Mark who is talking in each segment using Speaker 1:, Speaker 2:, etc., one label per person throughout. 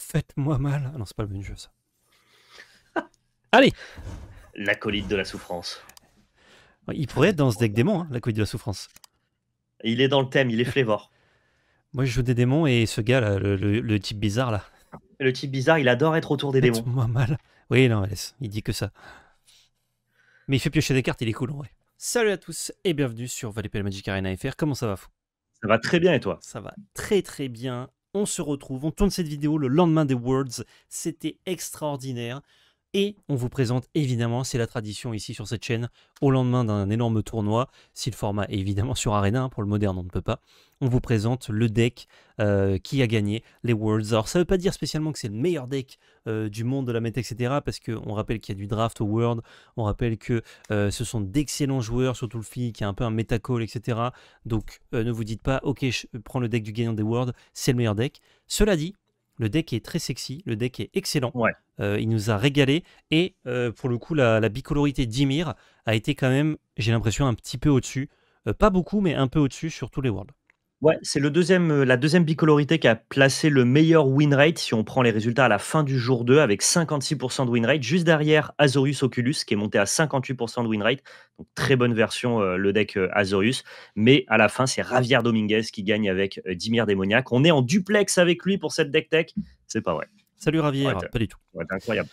Speaker 1: Faites-moi mal. Ah non, c'est pas le même jeu, ça.
Speaker 2: Allez L'acolyte de la souffrance.
Speaker 1: Il pourrait être dans ce deck démon, hein, l'acolyte de la souffrance.
Speaker 2: Il est dans le thème, il est flévor.
Speaker 1: Moi, je joue des démons et ce gars, là, le, type bizarre, là.
Speaker 2: Le type bizarre, il adore être autour des démons. faites Moi mal.
Speaker 1: Oui, non, Il dit que ça. Mais il fait piocher des cartes, il est cool en vrai. Salut à tous et bienvenue sur Valley Magic Arena FR.
Speaker 2: Comment ça va, fou Ça va très bien et toi Ça va
Speaker 1: très très bien. On se retrouve, on tourne cette vidéo le lendemain des Worlds. C'était extraordinaire. Et on vous présente évidemment, c'est la tradition ici sur cette chaîne, au lendemain d'un énorme tournoi, si le format est évidemment sur Arena, hein, pour le moderne on ne peut pas, on vous présente le deck euh, qui a gagné les Worlds. Alors ça ne veut pas dire spécialement que c'est le meilleur deck euh, du monde de la meta, etc. Parce qu'on rappelle qu'il y a du draft au World, on rappelle que euh, ce sont d'excellents joueurs, surtout le fille qui a un peu un meta call, etc. Donc ne vous dites pas, ok, je prends le deck du gagnant des Worlds, c'est le meilleur deck. Cela dit, le deck est très sexy, le deck est excellent. Euh, il nous a régalé. Et euh, pour le coup, la, bicolorité d'Ymir a été quand même, j'ai l'impression, un petit peu au-dessus. Euh, pas beaucoup, mais un peu au-dessus sur tous les worlds.
Speaker 2: Ouais, c'est le deuxième, euh, la deuxième bicolorité qui a placé le meilleur win rate si on prend les résultats à la fin du jour 2 avec 56% de win rate, juste derrière Azorius Oculus qui est monté à 58% de win rate. Donc très bonne version euh, le deck euh, Azorius. Mais à la fin, c'est Javier Dominguez qui gagne avec Dimir Démoniaque. On est en duplex avec lui pour cette deck tech. C'est pas vrai. Salut Javier, pas du tout. Ouais, incroyable.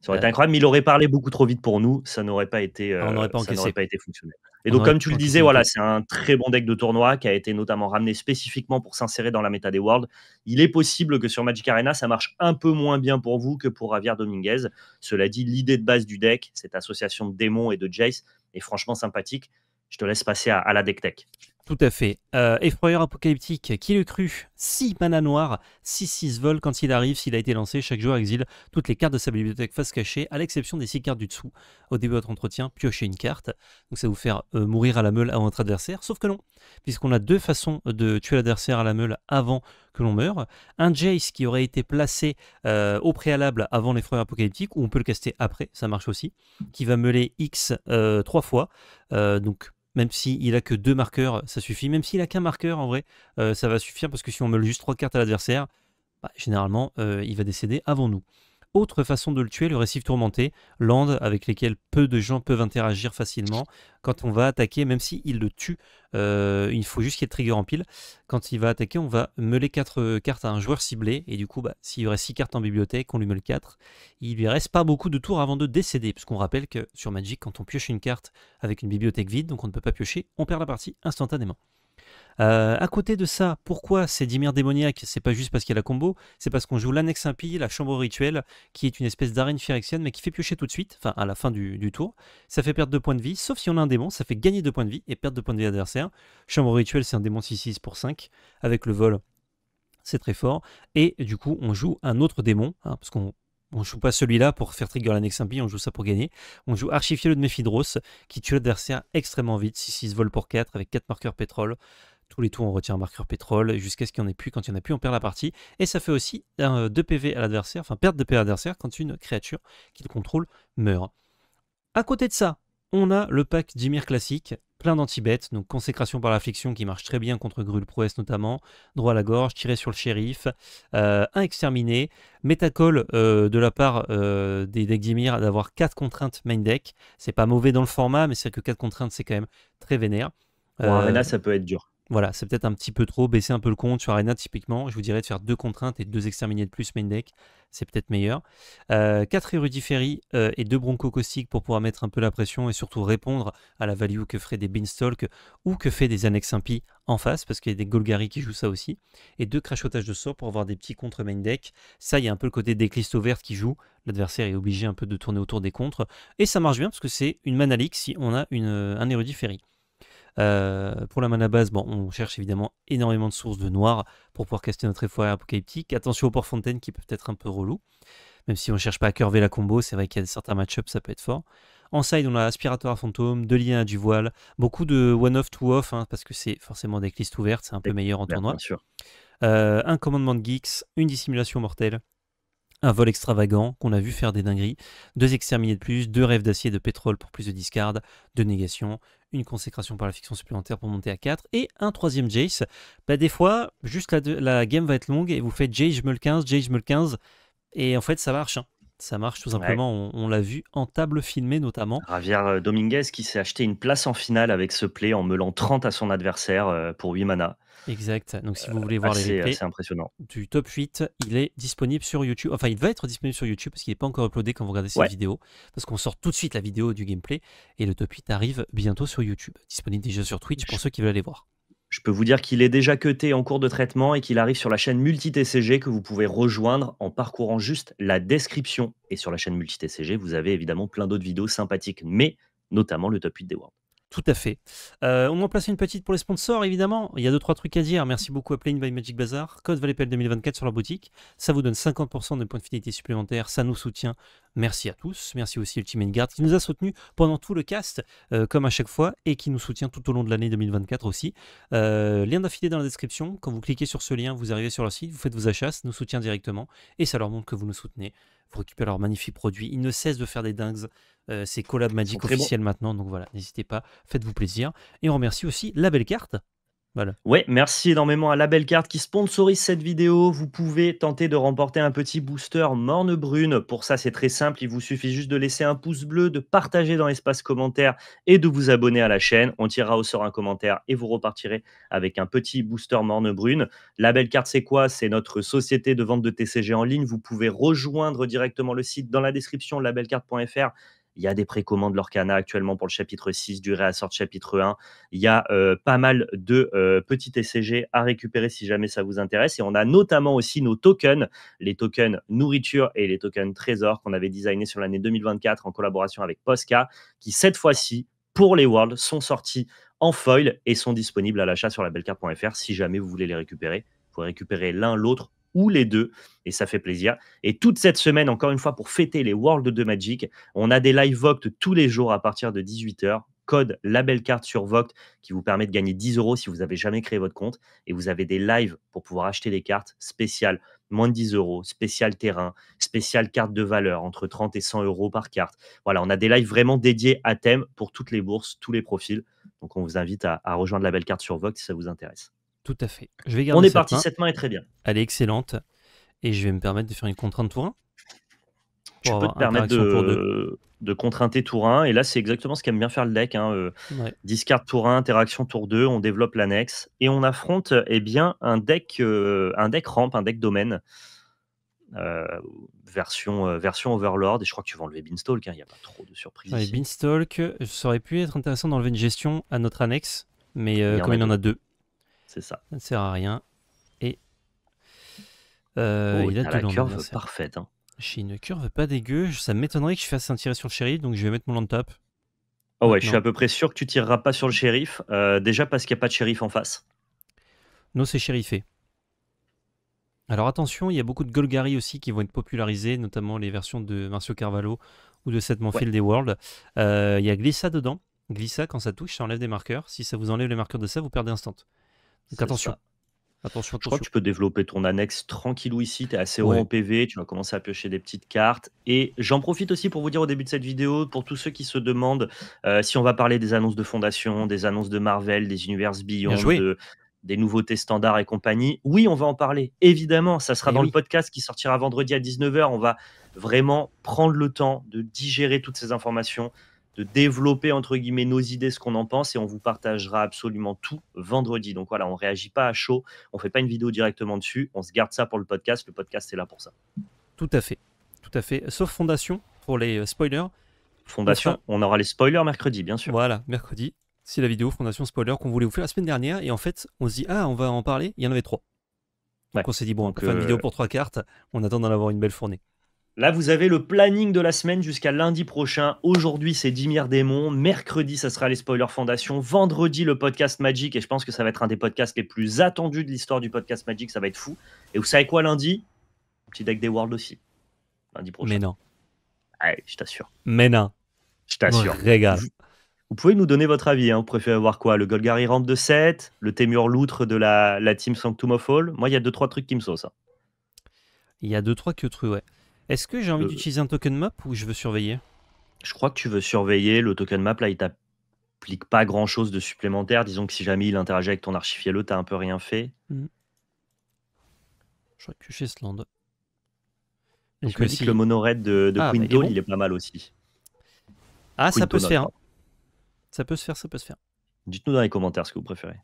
Speaker 2: Ça aurait été incroyable, mais il aurait parlé beaucoup trop vite pour nous. Ça n'aurait pas été, ah, pas été fonctionnel. Et donc, comme tu le disais, voilà, c'est un très bon deck de tournoi qui a été notamment ramené spécifiquement pour s'insérer dans la méta des Worlds. Il est possible que sur Magic Arena, ça marche un peu moins bien pour vous que pour Javier Dominguez. Cela dit, l'idée de base du deck, cette association de démons et de Jace, est franchement sympathique. Je te laisse passer à, à la deck tech.
Speaker 1: Tout à fait. Euh, apocalyptique, qui le crut, 6 mana noirs, 6-6 vol quand il arrive, s'il a été lancé, chaque joueur exile toutes les cartes de sa bibliothèque face cachée, à l'exception des 6 cartes du dessous. Au début de votre entretien, piochez une carte, donc ça va vous faire euh, mourir à la meule avant votre adversaire, sauf que non, puisqu'on a deux façons de tuer l'adversaire à la meule avant que l'on meure. Un Jace qui aurait été placé euh, au préalable avant l'effroyeur apocalyptique, ou on peut le caster après, ça marche aussi, qui va meuler X 3 euh, fois, donc même s'il a que deux marqueurs, ça suffit. Même s'il a qu'un marqueur, en vrai, euh, ça va suffire parce que si on meule juste trois cartes à l'adversaire, bah, généralement, euh, il va décéder avant nous. Autre façon de le tuer, le récif tourmenté, land avec lesquels peu de gens peuvent interagir facilement. Quand on va attaquer, même s'il il le tue, euh, il faut juste qu'il y ait trigger en pile. Quand il va attaquer, on va meuler 4 euh, cartes à un joueur ciblé. Et du coup, bah, s'il y aurait 6 cartes en bibliothèque, on lui meule 4. Il lui reste pas beaucoup de tours avant de décéder. Puisqu'on rappelle que sur Magic, quand on pioche une carte avec une bibliothèque vide, donc on ne peut pas piocher, on perd la partie instantanément. Euh, à côté de ça, pourquoi c'est Dimir démoniaque C'est pas juste parce qu'il y a la combo, c'est parce qu'on joue l'annexe impie, la chambre rituelle, qui est une espèce d'arène phyrexienne, mais qui fait piocher tout de suite, enfin à la fin du, tour. Ça fait perdre 2 points de vie, sauf si on a un démon, ça fait gagner 2 points de vie et perdre 2 points de vie adversaire Chambre rituelle, c'est un démon 6-6 pour 5, avec le vol, c'est très fort. Et du coup, on joue un autre démon, hein, parce qu'on on joue pas celui-là pour faire trigger l'annexe impie, on joue ça pour gagner. On joue Archifier de Mephidros, qui tue l'adversaire extrêmement vite, 6-6 vole pour 4, avec 4 marqueurs pétrole. Tous les tours, on retient un marqueur pétrole jusqu'à ce qu'il n'y en ait plus. Quand il n'y en a plus, on perd la partie. Et ça fait aussi 2 euh, PV à l'adversaire, enfin perte de PV à l'adversaire quand une créature qu'il contrôle meurt. À côté de ça, on a le pack Dimir classique, plein d'anti-bêtes, donc consécration par l'affliction qui marche très bien contre Grul Prouesse notamment, droit à la gorge, tiré sur le shérif, euh, un exterminé, métacol euh, de la part euh, des decks Dimir d'avoir 4 contraintes main deck, c'est pas mauvais dans le format mais c'est que 4 contraintes c'est quand même très vénère. Là ça peut être dur. Voilà, c'est peut-être un petit peu trop, baisser un peu le compte sur Arena typiquement, je vous dirais de faire deux contraintes et deux exterminés de plus main deck, c'est peut-être meilleur. 4 euh, érudits euh, et deux bronco caustiques pour pouvoir mettre un peu la pression et surtout répondre à la value que ferait des Beanstalk ou que fait des annexes impies en face, parce qu'il y a des Golgari qui jouent ça aussi, et deux crachotages de sort pour avoir des petits contre main deck. Ça, il y a un peu le côté des Clistos vertes qui jouent, l'adversaire est obligé un peu de tourner autour des contres, et ça marche bien parce que c'est une manalix si on a une, euh, un érudit euh, pour la mana base, bon, on cherche évidemment énormément de sources de noir pour pouvoir caster notre effort apocalyptique. Attention aux port fontaines qui peuvent être un peu relou Même si on ne cherche pas à curver la combo, c'est vrai qu'il y a certains match ça peut être fort. En side, on a Aspiratoire à fantôme, de liens à du voile, beaucoup de one-off, two-off, hein, parce que c'est forcément des listes ouvertes, c'est un peu meilleur en tournoi. Euh, un commandement de geeks, une dissimulation mortelle, un vol extravagant qu'on a vu faire des dingueries, deux exterminés de plus, deux rêves d'acier de pétrole pour plus de discard, deux négations, une consécration par la fiction supplémentaire pour monter à 4, et un troisième Jace. Bah, des fois, juste la, game va être longue et vous faites Jace, je me le 15, Jace, je me 15, et en fait ça marche. Hein. Ça marche tout simplement, on, l'a vu en table filmée notamment.
Speaker 2: Javier euh, Dominguez qui s'est acheté une place en finale avec ce play en meulant 30 à son adversaire euh, pour 8 mana.
Speaker 1: Exact. Donc si vous euh, voulez voir les replays impressionnant. du top 8, il est disponible sur YouTube. Enfin, il va être disponible sur YouTube parce qu'il n'est pas encore uploadé quand vous regardez cette vidéo. Parce qu'on sort tout de suite la vidéo du gameplay et le top 8 arrive bientôt sur YouTube. Disponible déjà sur Twitch pour ceux qui veulent aller voir.
Speaker 2: Je peux vous dire qu'il est déjà cuté en cours de traitement et qu'il arrive sur la chaîne multi que vous pouvez rejoindre en parcourant juste la description. Et sur la chaîne multi vous avez évidemment plein d'autres vidéos sympathiques, mais notamment le top 8 des Worlds. Tout à fait. Euh, on en place une petite pour les sponsors, évidemment.
Speaker 1: Il y a deux, trois trucs à dire. Merci beaucoup à Playing by Magic Bazaar. Code ValetPL 2024 sur leur boutique. Ça vous donne 50% de points de fidélité supplémentaires. Ça nous soutient. Merci à tous. Merci aussi Ultimate Guard qui nous a soutenus pendant tout le cast, euh, comme à chaque fois, et qui nous soutient tout au long de l'année 2024 aussi. Euh, lien d'affilée dans la description. Quand vous cliquez sur ce lien, vous arrivez sur leur site, vous faites vos achats, ça nous soutient directement, et ça leur montre que vous nous soutenez pour récupérer leurs magnifiques produits. Ils ne cessent de faire des dingues. Euh, ces c'est magiques Magic
Speaker 2: maintenant, donc voilà, n'hésitez pas, faites-vous plaisir. Et on remercie aussi la belle carte voilà. Ouais, merci énormément à Belle Carte qui sponsorise cette vidéo. Vous pouvez tenter de remporter un petit booster morne brune. Pour ça, c'est très simple. Il vous suffit juste de laisser un pouce bleu, de partager dans l'espace commentaire et de vous abonner à la chaîne. On tirera au sort un commentaire et vous repartirez avec un petit booster morne brune. belle Carte, c'est quoi C'est notre société de vente de TCG en ligne. Vous pouvez rejoindre directement le site dans la description labelcarte.fr il y a des précommandes de Lorcana actuellement pour le chapitre 6 du réassort chapitre 1. Il y a euh, pas mal de euh, petits TCG à récupérer si jamais ça vous intéresse. Et on a notamment aussi nos tokens, les tokens nourriture et les tokens trésor qu'on avait designés sur l'année 2024 en collaboration avec Posca, qui cette fois-ci, pour les Worlds, sont sortis en foil et sont disponibles à l'achat sur labelcard.fr si jamais vous voulez les récupérer. Vous pouvez récupérer l'un, l'autre ou les deux. Et ça fait plaisir. Et toute cette semaine, encore une fois, pour fêter les Worlds de Magic, on a des live Voct tous les jours à partir de 18h. Code label carte sur Voct qui vous permet de gagner 10 euros si vous n'avez jamais créé votre compte. Et vous avez des lives pour pouvoir acheter des cartes spéciales, moins de 10 euros, spécial terrain, spécial carte de valeur, entre 30 et 100 euros par carte. Voilà, on a des lives vraiment dédiés à thème pour toutes les bourses, tous les profils. Donc on vous invite à, rejoindre rejoindre Belle carte sur Voct si ça vous intéresse. Tout à fait. Je vais garder On est parti, cette main est très bien.
Speaker 1: Elle est excellente. Et je vais me permettre de faire une contrainte tour 1.
Speaker 2: Tu peux te permettre de, de contrainter tour 1. Et là, c'est exactement ce qu'aime bien faire le deck. Hein, euh, discard tour 1, interaction tour 2, on développe l'annexe. Et on affronte eh bien, un deck, euh, un deck ramp, un deck domaine. Euh, version, version Overlord. Et je crois que tu vas enlever Beanstalk. Hein, il a pas trop de surprises.
Speaker 1: Beanstalk, ça aurait pu être intéressant d'enlever une gestion à notre annexe. Mais comme il y en a deux, ça. ne sert à rien. Et euh, oh, il a, curve parfaite. Hein. J'ai une curve pas dégueu. Ça m'étonnerait que je fasse un tiré sur le shérif, donc je vais mettre mon land top
Speaker 2: ah ouais, je suis à peu près sûr que tu tireras pas sur le shérif. Euh, déjà parce qu'il n'y a pas de shérif en face.
Speaker 1: Non, c'est shérifé. Alors attention, il y a beaucoup de Golgari aussi qui vont être popularisés, notamment les versions de Marcio Carvalho ou de Seth Manfield des World. Euh, il y a Glissa dedans. Glissa, quand ça touche, ça enlève des marqueurs. Si ça vous enlève les marqueurs de ça, vous perdez instant attention. Attention, Je crois que tu
Speaker 2: peux développer ton annexe tranquillou ici. Tu es assez haut en PV. Tu vas commencer à piocher des petites cartes. Et j'en profite aussi pour vous dire au début de cette vidéo, pour tous ceux qui se demandent euh, si on va parler des annonces de Fondation, des annonces de Marvel, des univers Beyond, des nouveautés standards et compagnie. Oui, on va en parler. Évidemment, ça sera eh dans le podcast qui sortira vendredi à 19h. On va vraiment prendre le temps de digérer toutes ces informations de développer entre guillemets nos idées, ce qu'on en pense, et on vous partagera absolument tout vendredi. Donc voilà, on réagit pas à chaud, on fait pas une vidéo directement dessus, on se garde ça pour le podcast. Le podcast c'est là pour ça.
Speaker 1: Tout à fait, tout à fait. Sauf fondation pour les euh, spoilers. Fondation,
Speaker 2: on aura les spoilers mercredi, bien sûr.
Speaker 1: Voilà, mercredi. C'est la vidéo Fondation Spoiler qu'on voulait vous faire la semaine dernière. Et en fait, on
Speaker 2: se dit, ah, on va en parler. Il y en avait trois. Donc on s'est dit, bon, on peut faire une vidéo euh, pour trois cartes. On attend d'en avoir une belle fournée. Là, vous avez le planning de la semaine jusqu'à lundi prochain. Aujourd'hui, c'est Dimir Démon. Mercredi, ça sera les Spoilers Fondation. Vendredi, le podcast Magic. Et je pense que ça va être un des podcasts les plus attendus de l'histoire du podcast Magic. Ça va être fou. Et vous savez quoi lundi Petit deck des Worlds aussi. Lundi prochain. Mais non. Allez, je t'assure. Mais non. Je t'assure. Regarde. Vous, pouvez nous donner votre avis. Hein. Vous préférez voir quoi Le Golgari Ramp de 7 Le Témur Loutre de la, la team Sanctum of All Moi, il y a deux, trois trucs qui me sautent. Hein.
Speaker 1: Il y a deux, trois que trucs, ouais. Est-ce que j'ai envie d'utiliser un token map ou je veux surveiller
Speaker 2: Je crois que tu veux surveiller. Le token map, là, il t'applique pas grand-chose de supplémentaire. Disons que si jamais il interagit avec ton archivier, tu t'as un peu rien fait.
Speaker 1: Hmm. Je crois que chez ce Donc,
Speaker 2: que le monorail de, de ah, bah, il est pas mal aussi.
Speaker 1: Ah, ça peut se faire. Hein.
Speaker 2: Ça peut se faire, ça peut se faire. Dites-nous dans les commentaires ce que vous préférez.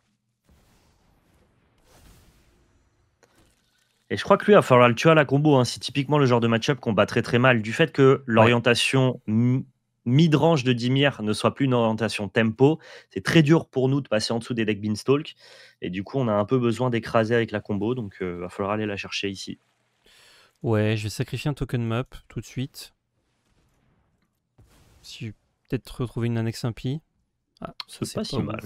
Speaker 2: Et je crois que lui, il va falloir le tuer à la combo. Hein. C'est typiquement le genre de match-up qu'on bat très très mal. Du fait que l'orientation mid-range de Dimir ne soit plus une orientation tempo, c'est très dur pour nous de passer en dessous des decks Beanstalk. Et du coup, on a un peu besoin d'écraser avec la combo. Donc, il euh, va falloir aller la chercher ici.
Speaker 1: Ouais, je vais sacrifier un token map tout de suite. Si peut-être retrouver une annexe impie. Ah, c'est pas, si mal.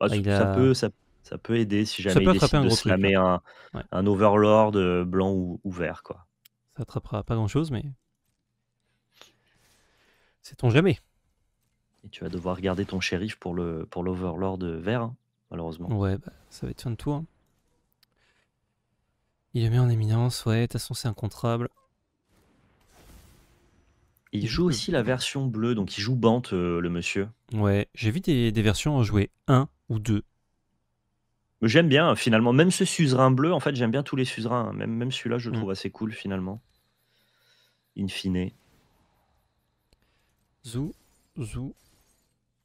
Speaker 2: Bah, ah, ça, peut, ça, ça peut aider si jamais il décide un un, overlord euh, blanc ou, vert. Quoi.
Speaker 1: Ça attrapera pas grand-chose, mais... C'est ton jamais
Speaker 2: Et tu vas devoir garder ton shérif pour l'overlord pour euh, vert, hein, malheureusement. Ouais,
Speaker 1: bah, ça va être fin de tour. Il le met en éminence, ouais, de toute façon c'est
Speaker 2: incontrable. Il joue aussi la version bleue, donc il joue Bante, euh, le monsieur.
Speaker 1: Ouais, j'ai vu des, des versions en jouer 1 ou 2.
Speaker 2: J'aime bien finalement, même ce suzerain bleu, en fait j'aime bien tous les suzerains, même, même celui-là je le mm. trouve assez cool finalement. In fine. Zou, zou.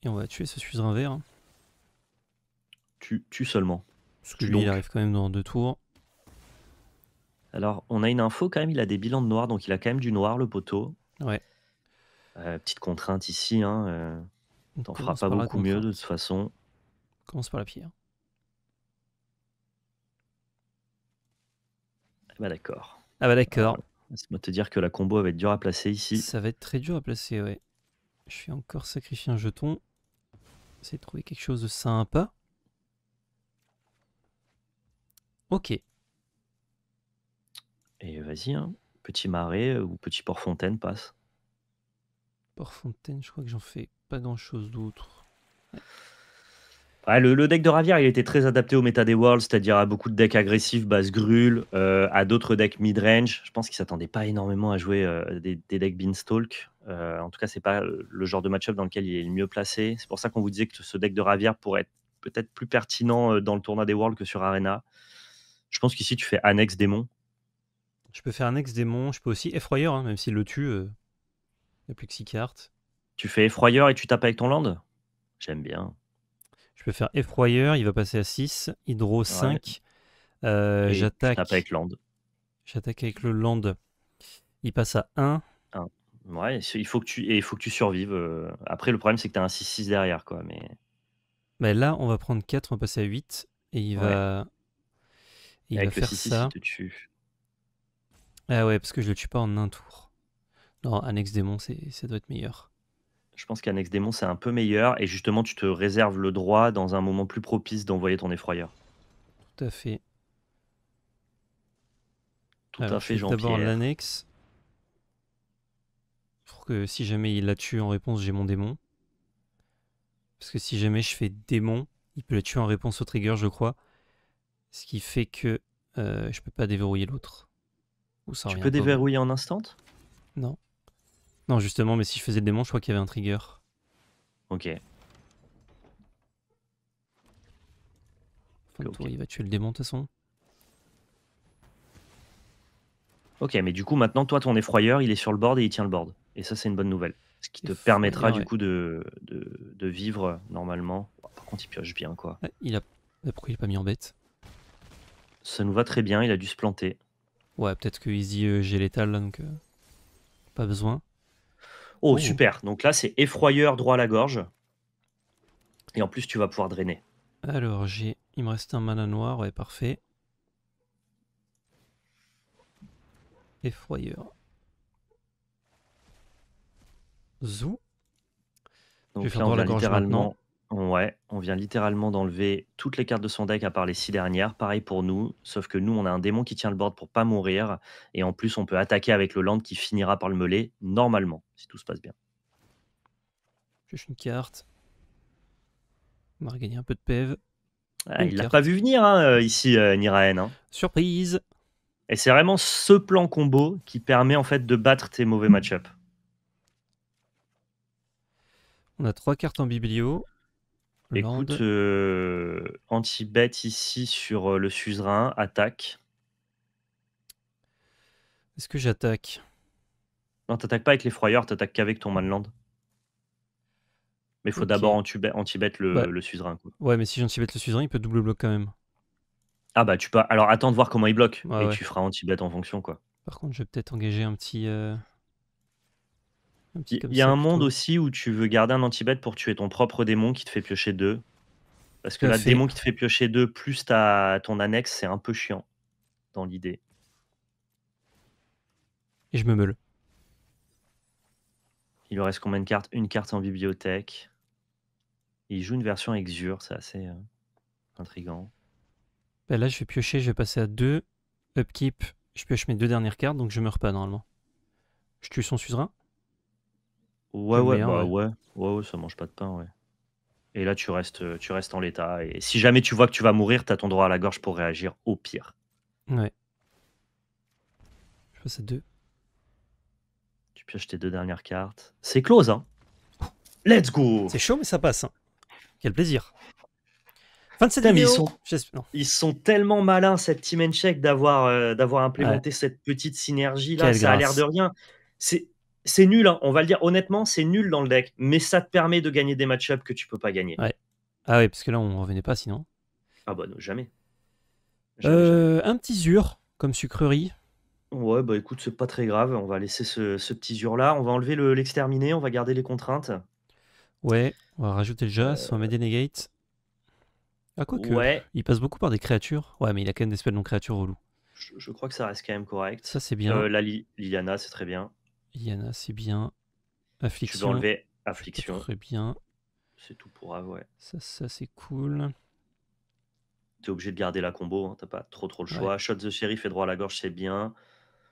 Speaker 1: Et on va tuer ce suzerain vert. Hein.
Speaker 2: Tue Tu, seulement.
Speaker 1: Parce que lui, il arrive quand même dans deux tours.
Speaker 2: Alors, on a une info quand même, il a des bilans de noir, donc il a quand même du noir, le poteau. Ouais. Euh, petite contrainte ici, hein. Euh, T'en pas beaucoup mieux de toute façon.
Speaker 1: commence par la pierre.
Speaker 2: bah d'accord. Ah bah d'accord. Laisse-moi te dire que la combo va être dure à placer ici. Ça va être très dur à placer, ouais.
Speaker 1: Je suis encore sacrifié un jeton. c'est de trouver quelque chose de sympa.
Speaker 2: Ok. Et vas-y, hein. petit marais euh, ou petit port-fontaine passe.
Speaker 1: Port-fontaine, je crois que j'en fais pas grand-chose d'autre
Speaker 2: le, deck de Ravière, il était très adapté au méta des Worlds, c'est-à-dire à beaucoup de decks agressifs, base grul, euh, à d'autres decks mid-range. Je pense qu'il ne s'attendait pas énormément à jouer euh, des, decks Beanstalk. Euh, en tout cas, c'est pas le genre de match-up dans lequel il est le mieux placé. C'est pour ça qu'on vous disait que ce deck de Ravière pourrait être peut-être plus pertinent dans le tournoi des Worlds que sur Arena. Je pense qu'ici, tu fais annexe démon. Je peux faire annexe
Speaker 1: démon, je peux aussi effroyeur, hein, même s'il le tue. Il n'y a plus que 6 cartes.
Speaker 2: Tu fais effroyeur et tu tapes avec ton land J'aime bien
Speaker 1: peux faire effroyeur, il va passer à 6, hydro 5. Euh, j'attaque avec land. J'attaque avec le land. Il passe à 1.
Speaker 2: Ouais, il faut que tu, et il faut que tu survives. Euh. Après, le problème, c'est que tu as un 6-6 derrière. Quoi, mais...
Speaker 1: mais bah, là, on va prendre 4, on va passer à 8. Et il va, il va faire ça. Ah ouais, parce que je le tue pas en un tour. Non, Annexe Démon, ça doit être meilleur.
Speaker 2: Je pense qu'Annex Démon, c'est un peu meilleur. Et justement, tu te réserves le droit, dans un moment plus propice, d'envoyer ton effroyeur.
Speaker 1: Tout à fait. Tout à fait, Jean-Pierre. D'abord l'annexe. Pour que si jamais il la tue en réponse, j'ai mon démon. Parce que si jamais je fais démon, il peut la tuer en réponse au trigger, je crois. Ce qui fait que je euh, je peux pas déverrouiller l'autre. Tu peux déverrouiller
Speaker 2: en instant Non.
Speaker 1: Non, justement, mais si je faisais le démon, je crois qu'il y avait un trigger. Ok. il va tuer le démon de toute façon.
Speaker 2: Ok, mais du coup, maintenant, toi, ton effroyeur, il est sur le board et il tient le board. Et ça, c'est une bonne nouvelle. Ce qui te permettra, du coup, de, de, vivre normalement. par contre, il pioche bien, quoi.
Speaker 1: Il a... Pourquoi il est pas mis en bête
Speaker 2: Ça nous va très bien, il a dû se planter.
Speaker 1: Ouais, peut-être que Easy, j'ai euh, l'étal, donc
Speaker 2: euh, pas besoin. Oh, oh, super. Donc là, c'est effroyeur droit à la gorge. Et en plus, tu vas pouvoir drainer.
Speaker 1: Alors, j'ai... il me reste un mana noir. Ouais, parfait. Effroyeur. Zou. Donc je vais faire là, on
Speaker 2: Ouais, on vient littéralement d'enlever toutes les cartes de son deck à part les 6 dernières. Pareil pour nous, sauf que nous, on a un démon qui tient le board pour pas mourir. Et en plus, on peut attaquer avec le land qui finira par le meuler, normalement, si tout se passe bien.
Speaker 1: J'ai une carte. On va regagner un peu de PEV. Ah, il l'a pas
Speaker 2: vu venir, hein, euh, ici, euh, Niraen. Hein. Surprise Et c'est vraiment ce plan combo qui permet en fait de battre tes mauvais hmm. match-up.
Speaker 1: On a trois cartes en biblio. Écoute,
Speaker 2: euh, anti-bet ici sur euh, le suzerain, attaque.
Speaker 1: Est-ce que j'attaque
Speaker 2: Non, t'attaques pas avec les froyeurs, t'attaques qu'avec ton manland. Mais il faut d'abord anti-bet bah. le, suzerain.
Speaker 1: Ouais, mais si j'anti-bet le suzerain, il peut double bloquer quand même.
Speaker 2: Ah bah tu peux. Alors attends de voir comment il bloque. et tu feras anti-bet en fonction quoi.
Speaker 1: Par contre, je vais peut-être engager un petit. Euh, il y, a un monde
Speaker 2: aussi où tu veux garder un anti-bet pour tuer ton propre démon qui te fait piocher deux. Parce que le démon qui te fait piocher deux plus ta, ton annexe, c'est un peu chiant dans l'idée. Et je me meule. Il lui reste combien de cartes Une carte en bibliothèque. Il joue une version Exure, c'est assez euh, intrigant. intriguant.
Speaker 1: Bah là, je vais piocher, je vais passer à deux. Upkeep, je pioche mes deux dernières cartes, donc je meurs pas normalement. Je tue son suzerain
Speaker 2: Ouais, bah ouais, ouais, ouais. ouais, ça mange pas de pain, ouais. Et là, tu restes, euh, tu restes en l'état. Et si jamais tu vois que tu vas mourir, t'as ton droit à la gorge pour réagir au pire.
Speaker 1: Ouais. Je passe à
Speaker 2: deux. Tu pioches tes deux dernières cartes. C'est close, hein Let's go C'est chaud, mais ça passe. Hein. Quel plaisir. Fin de cette vidéo. Ils sont, ils sont tellement malins, cette Team Check, d'avoir euh, d'avoir implémenté cette petite synergie-là. Ça a l'air de rien. C'est c'est nul, hein. on va le dire honnêtement, c'est nul dans le deck, mais ça te permet de gagner des match-ups que tu peux pas gagner.
Speaker 1: Ah ouais, parce que là, on revenait pas sinon.
Speaker 2: Ah bah non, euh, jamais.
Speaker 1: Un petit zur, comme sucrerie.
Speaker 2: Ouais, bah écoute, c'est pas très grave, on va laisser ce, petit zur-là, on va enlever l'exterminé, on va garder les contraintes.
Speaker 1: Ouais, on va rajouter le jas, euh, on va mettre des negates.
Speaker 2: Ah quoi que, ouais.
Speaker 1: il passe beaucoup par des créatures. Ouais, mais il a quand même des spells non créatures au
Speaker 2: Je, je crois que ça reste quand même correct. Ça c'est bien. Euh, la Liliana, c'est très bien.
Speaker 1: Yana, c'est bien. Affliction. Je vais
Speaker 2: Affliction. Très bien. C'est tout pour avouer.
Speaker 1: Ça, ça c'est cool.
Speaker 2: T'es obligé de garder la combo, hein, t'as pas trop trop le choix. Shot the Sheriff et droit à la gorge, c'est bien.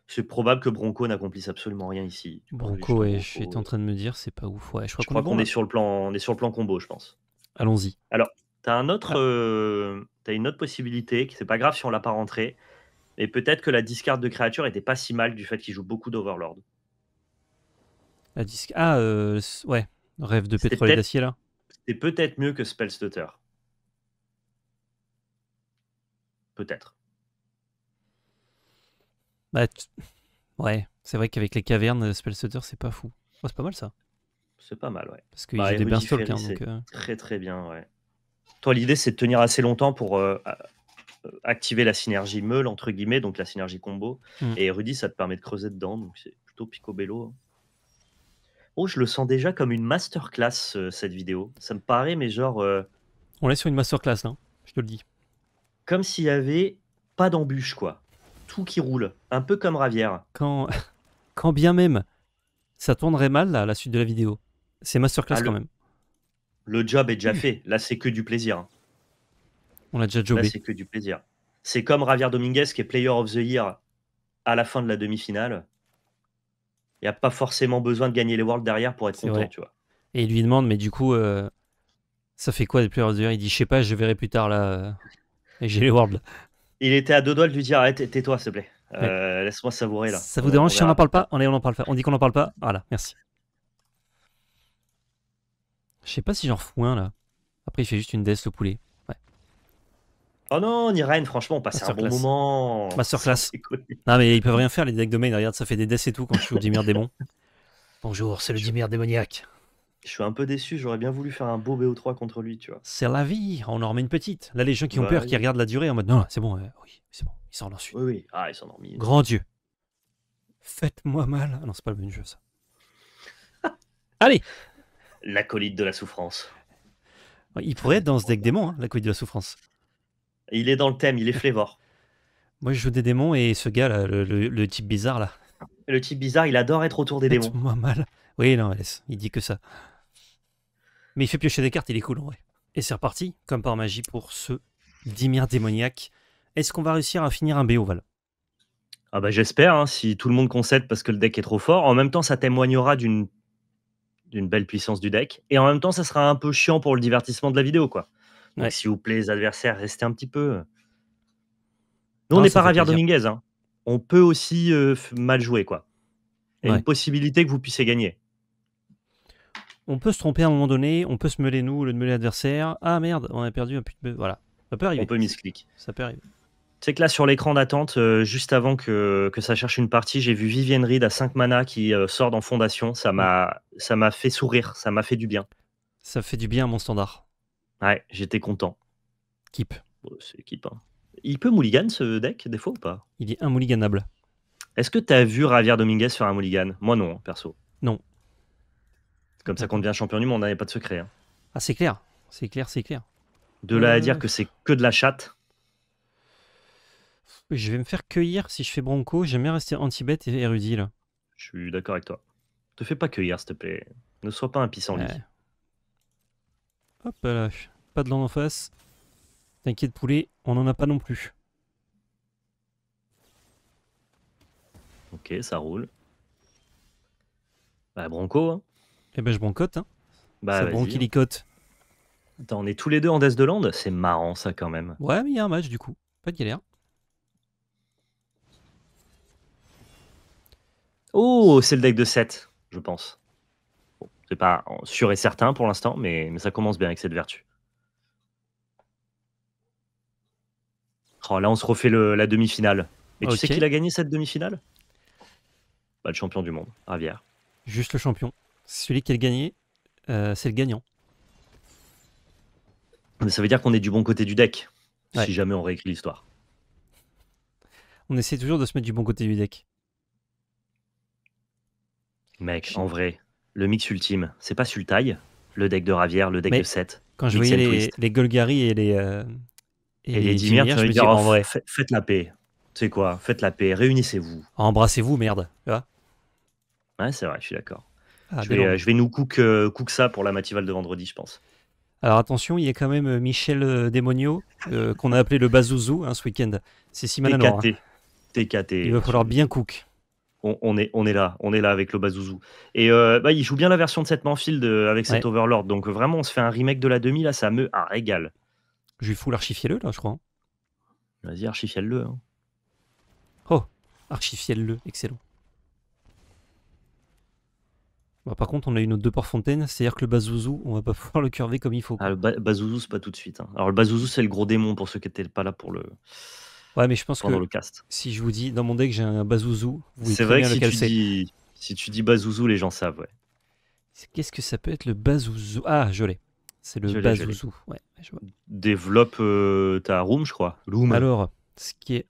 Speaker 2: C'est probable que Bronco n'accomplisse absolument rien ici. Bronco,
Speaker 1: je suis en euh. train de me dire, c'est pas ouf. Ouais, je crois qu'on est,
Speaker 2: sur le plan, est sur le plan combo, je pense. Allons-y. Alors, t'as un ah. euh, une autre possibilité c'est pas grave si on l'a pas rentré, mais peut-être que la discard de créature était pas si mal du fait qu'il joue beaucoup d'Overlord
Speaker 1: disque. Ah, euh, ouais. Rêve de pétrole et d'acier, là.
Speaker 2: C'est peut-être mieux que Spellstutter. Peut-être.
Speaker 1: Bah, ouais. C'est vrai qu'avec les cavernes, euh, Spellstutter, c'est pas fou.
Speaker 2: Oh, c'est pas mal, ça. C'est pas mal, ouais. Parce que bah, y a des bains hein, euh. Très, très bien, ouais. Toi, l'idée, c'est de tenir assez longtemps pour activer la synergie meule, entre guillemets, donc la synergie combo. Mmh. Et Rudy, ça te permet de creuser dedans, donc c'est plutôt picobello. Hein. Oh, je le sens déjà comme une masterclass, euh, cette vidéo. Ça me paraît, mais genre. Euh, On est sur une masterclass, là, hein, je te le dis. comme s'il y avait pas d'embûche, quoi. Tout qui roule. Un peu comme Ravière.
Speaker 1: Quand, quand bien même ça tournerait mal, à la suite de la vidéo, c'est masterclass ah, quand même.
Speaker 2: Le job est déjà fait. Là, c'est que du plaisir. Hein.
Speaker 1: On l'a déjà Là, c'est
Speaker 2: que du plaisir. C'est comme Ravière Dominguez qui est Player of the Year à la fin de la demi-finale. Il n'y a pas forcément besoin de gagner les Worlds derrière pour être content, tu vois.
Speaker 1: Et il lui demande, mais du coup, euh, ça fait quoi plusieurs heures Il dit, je sais pas, je verrai plus tard là.
Speaker 2: Et euh, j'ai les Worlds. Il était à deux doigts de lui dire, arrête, tais-toi, s'il te plaît. Euh, laisse-moi savourer là. Ça vous dérange si on n'en
Speaker 1: parle pas on en parle pas. On dit qu'on n'en parle pas. Voilà, merci. Je sais pas si j'en fous un là. Après, il fait juste une death le poulet.
Speaker 2: Oh non, Irène, franchement, on passe un bon moment.
Speaker 1: Masterclass. Non, mais ils peuvent rien faire, les decks de main. Regarde, ça fait des deaths et tout quand je suis au Dimir Démon.
Speaker 2: Bonjour, c'est le Dimir démoniaque. Je suis un peu déçu, j'aurais bien voulu faire un beau BO3 contre lui, tu vois.
Speaker 1: C'est la vie, on en remet une petite. Là, les gens qui ont bah peur, qui regardent la durée en mode non, c'est bon, euh, oui,
Speaker 2: c'est bon, ils s'en Oui, oui, ah, ils s'en Grand
Speaker 1: Dieu. Faites-moi mal. Ah non, c'est pas le même jeu, ça.
Speaker 2: Allez L'acolyte de la souffrance.
Speaker 1: Il pourrait être dans ce deck démon, hein, l'acolyte de la souffrance
Speaker 2: il est dans le thème, il est flévor.
Speaker 1: Moi, je joue des démons et ce gars, là, le, type bizarre, là.
Speaker 2: Le type bizarre, il adore être autour des démons. Moi mal.
Speaker 1: Oui, non, Il dit que ça. Mais il fait piocher des cartes, il est cool en vrai. Et c'est reparti, comme par magie, pour ce Dimir démoniaque. Est-ce qu'on va réussir à finir un BO, Val
Speaker 2: Ah bah j'espère, hein, si tout le monde concède parce que le deck est trop fort. En même temps, ça témoignera d'une d'une belle puissance du deck. Et en même temps, ça sera un peu chiant pour le divertissement de la vidéo, quoi s'il vous plaît, les adversaires, restez un petit peu. Euh. Nous, on n'est pas Javier Dominguez. Hein. On peut aussi euh, mal jouer, quoi. Il y a une possibilité que vous puissiez gagner.
Speaker 1: On peut se tromper à un moment donné, on peut se mêler nous, le mêler l'adversaire. Ah merde, on a perdu un
Speaker 2: Voilà, ça peut arriver. On peut misclick. Ça peut arriver. C'est que là, sur l'écran d'attente, euh, juste avant que, ça cherche une partie, j'ai vu Vivienne Reed à 5 mana qui sort dans Fondation. Ça m'a fait sourire, ça m'a fait du bien. Ça fait du bien mon standard. Ouais, j'étais content. Keep. c'est keep. Hein. Il peut mulligan ce deck, des fois ou pas Il est un Est-ce que t'as vu Ravier Dominguez faire un mulligan Moi non, hein, perso. Non. Comme ça qu'on devient champion du monde, on hein, n'avait pas de secret.
Speaker 1: Ah, c'est clair. C'est clair, c'est clair. De là à dire euh.
Speaker 2: que c'est que de la chatte.
Speaker 1: Je vais me faire cueillir si je fais Bronco. J'aimerais rester anti-bête et
Speaker 2: érudit là. Je suis d'accord avec toi. Te fais pas cueillir, s'il te plaît. Ne sois pas un pissenlit. Hop là
Speaker 1: pas de en face. T'inquiète poulet, on en a pas non plus.
Speaker 2: Ok, ça roule. Bah bronco. Hein.
Speaker 1: Eh ben je broncote. Hein. Bah ça hein.
Speaker 2: cote Attends, on est tous les deux en death de land C'est marrant ça quand même.
Speaker 1: Ouais, mais il y a un match du coup. Pas de galère.
Speaker 2: Oh, c'est le deck de 7, je pense. c'est pas sûr et certain pour l'instant, mais ça commence bien avec cette vertu. Oh, là, on se refait la demi-finale. Et tu sais qui a gagné cette demi-finale bah, Le champion du monde, Ravière.
Speaker 1: Juste le champion. Celui qui a gagné, euh, c'est le
Speaker 2: gagnant. Mais ça veut dire qu'on est du bon côté du deck, si jamais on réécrit l'histoire.
Speaker 1: On essaie toujours de se mettre du bon côté du deck.
Speaker 2: Mec, en vrai, le mix ultime, c'est pas Sultai, le deck de Ravière, le deck de 7. Quand je voyais
Speaker 1: les, Golgari et les, euh, et, et merde, tu dire, en vrai.
Speaker 2: Faites la paix. Tu sais quoi Faites la paix, réunissez-vous. Embrassez-vous, merde. ouais, c'est vrai, je suis d'accord. Ah, euh, je, vais, nous cook, euh, cook ça pour la matinale de vendredi, je pense.
Speaker 1: Alors attention, il y a quand même euh, Michel Démonio qu'on a appelé le Bazouzou hein, ce week-end. C'est Simon TKT.
Speaker 2: TKT. Il va falloir bien cook. On, est, on est là, on est là avec le Bazouzou. Et bah, il joue bien la version de cette Manfield avec cet Overlord. Donc vraiment, on se fait un remake de la demi, là, ça me ah, régale.
Speaker 1: Je lui fous larchifiel le là, je crois. Hein.
Speaker 2: Vas-y, archifiel-le. Hein.
Speaker 1: Oh, archifiel-le, excellent. Bah, par contre, on a une autre deux portes fontaines, c'est-à-dire que le Bazouzou, on va pas pouvoir le curver comme il faut. Ah, le
Speaker 2: Bazouzou, c'est pas tout de suite. Hein. Alors, le Bazouzou, c'est le gros démon pour ceux qui n'étaient pas là pour le. Ouais, mais je pense que
Speaker 1: si je vous dis dans mon deck, j'ai un Bazouzou, vous C'est vrai que si
Speaker 2: tu, dis... si Bazouzou, les gens savent, ouais.
Speaker 1: Qu'est-ce que ça peut être le Bazouzou
Speaker 2: Ah, je l'ai. C'est le bazouzou Développe euh, ta room, je crois. Alors, ce qui est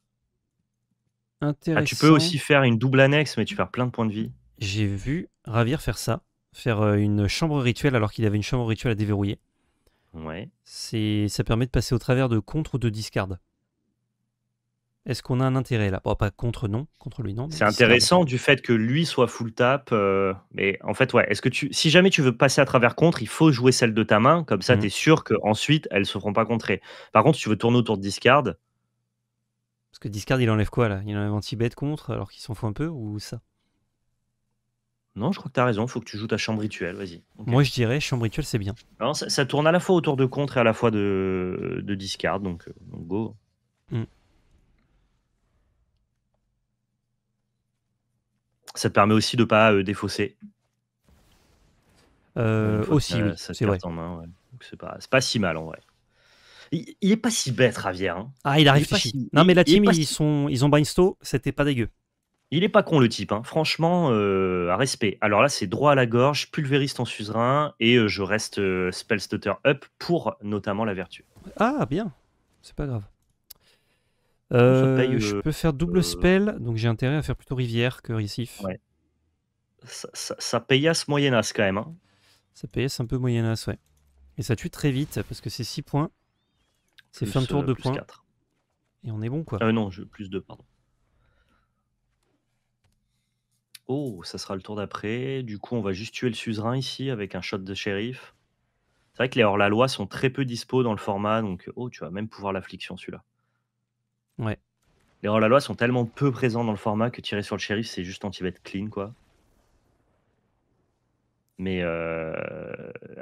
Speaker 2: intéressant. Ah, tu peux aussi faire une double annexe, mais tu perds plein de points de vie. J'ai vu
Speaker 1: Ravir faire ça, faire euh, une chambre rituelle alors qu'il avait une chambre rituelle à déverrouiller. Ouais. Ça permet de passer au travers de contre ou de discard. Est-ce qu'on a un intérêt là bon, Pas contre non, contre lui non. C'est intéressant
Speaker 2: du fait que lui soit full tap. Euh, mais en fait, ouais. Est-ce que tu, si jamais tu veux passer à travers contre, il faut jouer celle de ta main. Comme ça, mmh. t'es tu es sûr qu'ensuite, elles se feront pas contrer. Par contre, si tu veux tourner autour de discard. Parce
Speaker 1: que discard, il enlève quoi là Il enlève anti bête contre alors qu'il s'en fout un peu ou ça
Speaker 2: non, je crois que tu as raison, il faut que tu joues ta chambre rituelle, vas-y. Moi je dirais
Speaker 1: chambre rituelle c'est bien.
Speaker 2: Non, ça, tourne à la fois autour de contre et à la fois de, discard, donc, euh, donc go. ça te permet aussi de pas euh, défausser.
Speaker 1: Euh, aussi,
Speaker 2: c'est vrai. C'est pas, si mal en vrai. Il, est pas si bête, Ravier. Hein.
Speaker 1: Ah, il arrive pas Non, mais la team, ils,
Speaker 2: sont, ils ont brainstorm c'était pas dégueu. Il est pas con le type, hein. franchement, euh, à respect. Alors là, c'est droit à la gorge, pulvériste en suzerain, et je reste spell Spellstutter up pour notamment la vertu.
Speaker 1: Ah, bien, c'est pas grave.
Speaker 2: Euh, je euh, peux faire double euh, spell, donc
Speaker 1: j'ai intérêt à faire plutôt rivière que récif.
Speaker 2: Ouais. Ça, paye ça moyen as quand même. Hein.
Speaker 1: Ça payasse un peu as, ouais. Et ça tue très vite parce que c'est 6 points. C'est fin de tour de points. Et on est bon quoi. Euh,
Speaker 2: non, plus 2, pardon. Oh, ça sera le tour d'après. Du coup, on va juste tuer le suzerain ici avec un shot de shérif. C'est vrai que les hors-la-loi sont très peu dispo dans le format, donc oh, tu vas même pouvoir l'affliction celui-là.
Speaker 1: Les
Speaker 2: Rolls à loi sont tellement peu présents dans le format que tirer sur le shérif, c'est juste anti être clean, quoi. Mais euh,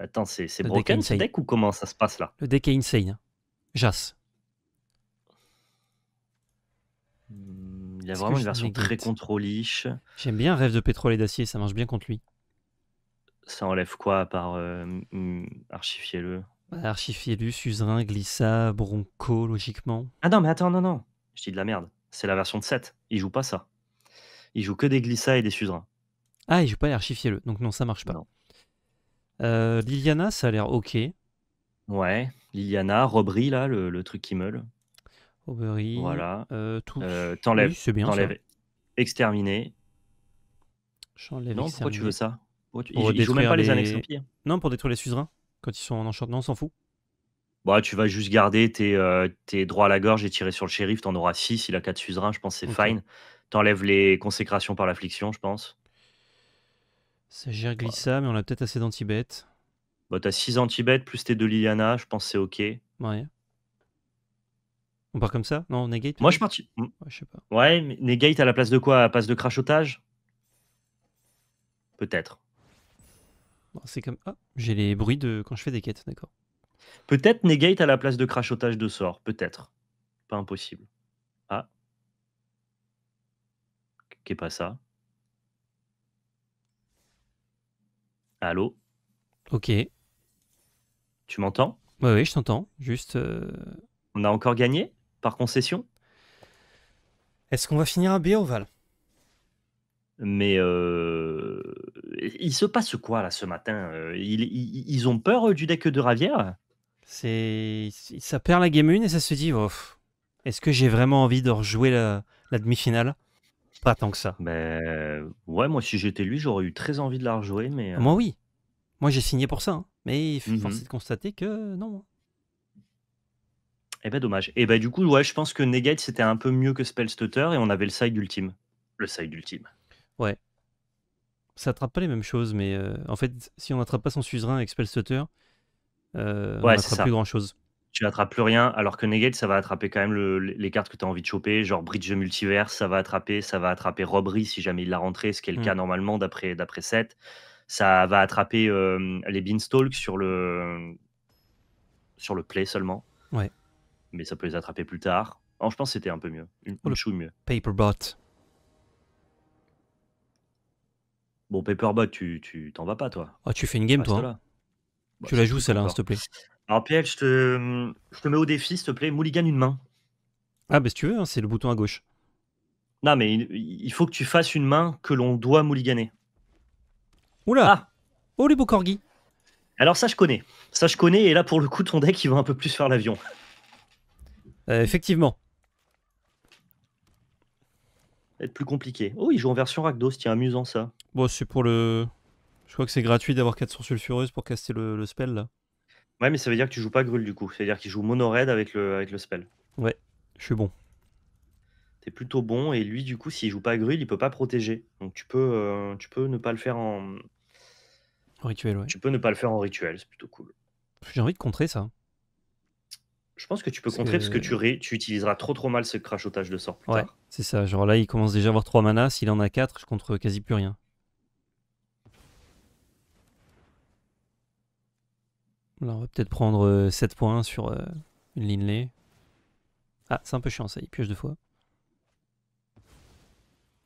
Speaker 2: attends, c'est broken deck ce deck ou comment ça se passe là
Speaker 1: Le deck est insane. Hein. Jas.
Speaker 2: Hmm, il y a vraiment une version très contrôliche
Speaker 1: J'aime bien Rêve de pétrole et d'acier, ça marche bien contre lui.
Speaker 2: Ça enlève quoi à part euh, archifier le
Speaker 1: Archifilus, Suzerain, Glissa, Bronco, logiquement.
Speaker 2: Ah non, mais attends, non, non. Je dis de la merde. C'est la version de 7. Il joue pas ça. Il joue que des Glissa et des Suzerains.
Speaker 1: Ah, il joue pas les Archifié-le, Donc non, ça marche pas. Euh, Liliana, ça a l'air ok.
Speaker 2: Ouais, Liliana, Robri là, le, truc qui meule. Robri Voilà. Euh, tout... Euh, t'enlèves. Exterminé.
Speaker 1: Non, pourquoi tu veux ça il, joue même pas les, annexes Non, pour détruire les suzerains quand ils sont en enchantement, on s'en fout
Speaker 2: Bah tu vas juste garder tes, euh, droits à la gorge et tirer sur le shérif. T'en auras 6, il a 4 suzerains, je pense c'est fine. T'enlèves les consécrations par l'affliction, je pense.
Speaker 1: Ça gère glissa, mais on a peut-être assez d'antibêtes.
Speaker 2: Bah, t'as 6 antibêtes plus tes 2 Liliana, je pense c'est ok.
Speaker 1: Ouais. On part comme ça
Speaker 2: Non, negate Moi je parti. Ouais, je sais pas. Ouais, mais negate à la place de quoi À la place de crachotage Peut-être. C'est comme. Ah, j'ai les bruits de quand je fais des quêtes, d'accord. Peut-être negate à la place de crachotage de sort, peut-être. Pas impossible. Ah. Qu'est pas ça Allô Ok. Tu m'entends
Speaker 1: Oui, oui, je t'entends. Juste. Euh,
Speaker 2: On a encore gagné Par concession Est-ce qu'on va finir à Béoval Mais. Euh il se passe quoi là ce matin euh, ils, ont peur euh, du deck de Ravière C'est ça perd la game 1 et ça se dit oh,
Speaker 1: est-ce que j'ai vraiment envie de rejouer la, demi-finale Pas tant que ça.
Speaker 2: Mais ben, euh, ouais, moi si j'étais lui, j'aurais eu très envie de la rejouer mais Moi
Speaker 1: oui. Moi j'ai signé pour ça hein, mais il faut mmh de constater que non.
Speaker 2: Eh ben dommage. Et eh ben du coup, ouais, je pense que Negate c'était un peu mieux que Spellstutter et on avait le side ultime. Le side ultime.
Speaker 1: Ouais, ça attrape pas les mêmes choses, mais euh, en fait, si on n'attrape pas son suzerain avec Spellstutter, euh, ouais, on n'attrape plus grand chose.
Speaker 2: Tu n'attrapes plus rien, alors que Negate, ça va attraper quand même les cartes que tu as envie de choper, genre Bridge Multiverse, ça va attraper, ça va attraper si jamais il l'a rentré, ce qui est le mm. cas normalement d'après 7. Ça va attraper euh, les Beanstalks sur le, sur le play seulement. Ouais. Mais ça peut les attraper plus tard. je pense que c'était un peu mieux,
Speaker 1: une, oh, une mieux. Paperbot.
Speaker 2: Bon, Paperbot, tu, tu t'en vas pas, toi. Ah, tu fais une game, toi. Hein. Bah, tu la joues, celle-là, hein, s'il te plaît. Alors, Pierre, je te, mets au défi, s'il te plaît. Mulligan, une main. Ah, bah, si tu veux, hein, c'est le bouton à gauche. Non, mais il, faut que tu fasses une main que l'on doit mulliganer. Oula ah. Oh, les beaux corgis Alors, ça, je connais. Ça, je connais. Et là, pour le coup, ton deck, il va un peu plus faire l'avion. Euh, effectivement. va être plus compliqué. Oh, il joue en version Rakdos. c'est amusant, ça.
Speaker 1: Bon, c'est pour le. Je crois que c'est gratuit d'avoir 4 sources sulfureuses pour caster le, spell là.
Speaker 2: Ouais, mais ça veut dire que tu joues pas Grul du coup. C'est-à-dire qu'il joue mono raid avec le, avec le spell.
Speaker 1: Ouais, je suis bon.
Speaker 2: T'es plutôt bon et lui du coup, s'il joue pas Grul, il peut pas protéger. Donc tu peux, euh, tu peux ne pas le faire en. en rituel, ouais. Tu peux ne pas le faire en rituel, c'est plutôt cool.
Speaker 1: J'ai envie de contrer ça.
Speaker 2: Je pense que tu peux contrer parce que tu, utiliseras trop trop mal ce crachotage de sort ouais,
Speaker 1: C'est ça, genre là il commence déjà à avoir 3 manas, s'il en a 4, je contre quasi plus rien. on va peut-être prendre 7 euh, points sur euh, une Linley. Ah, c'est un peu chiant ça, il pioche deux fois.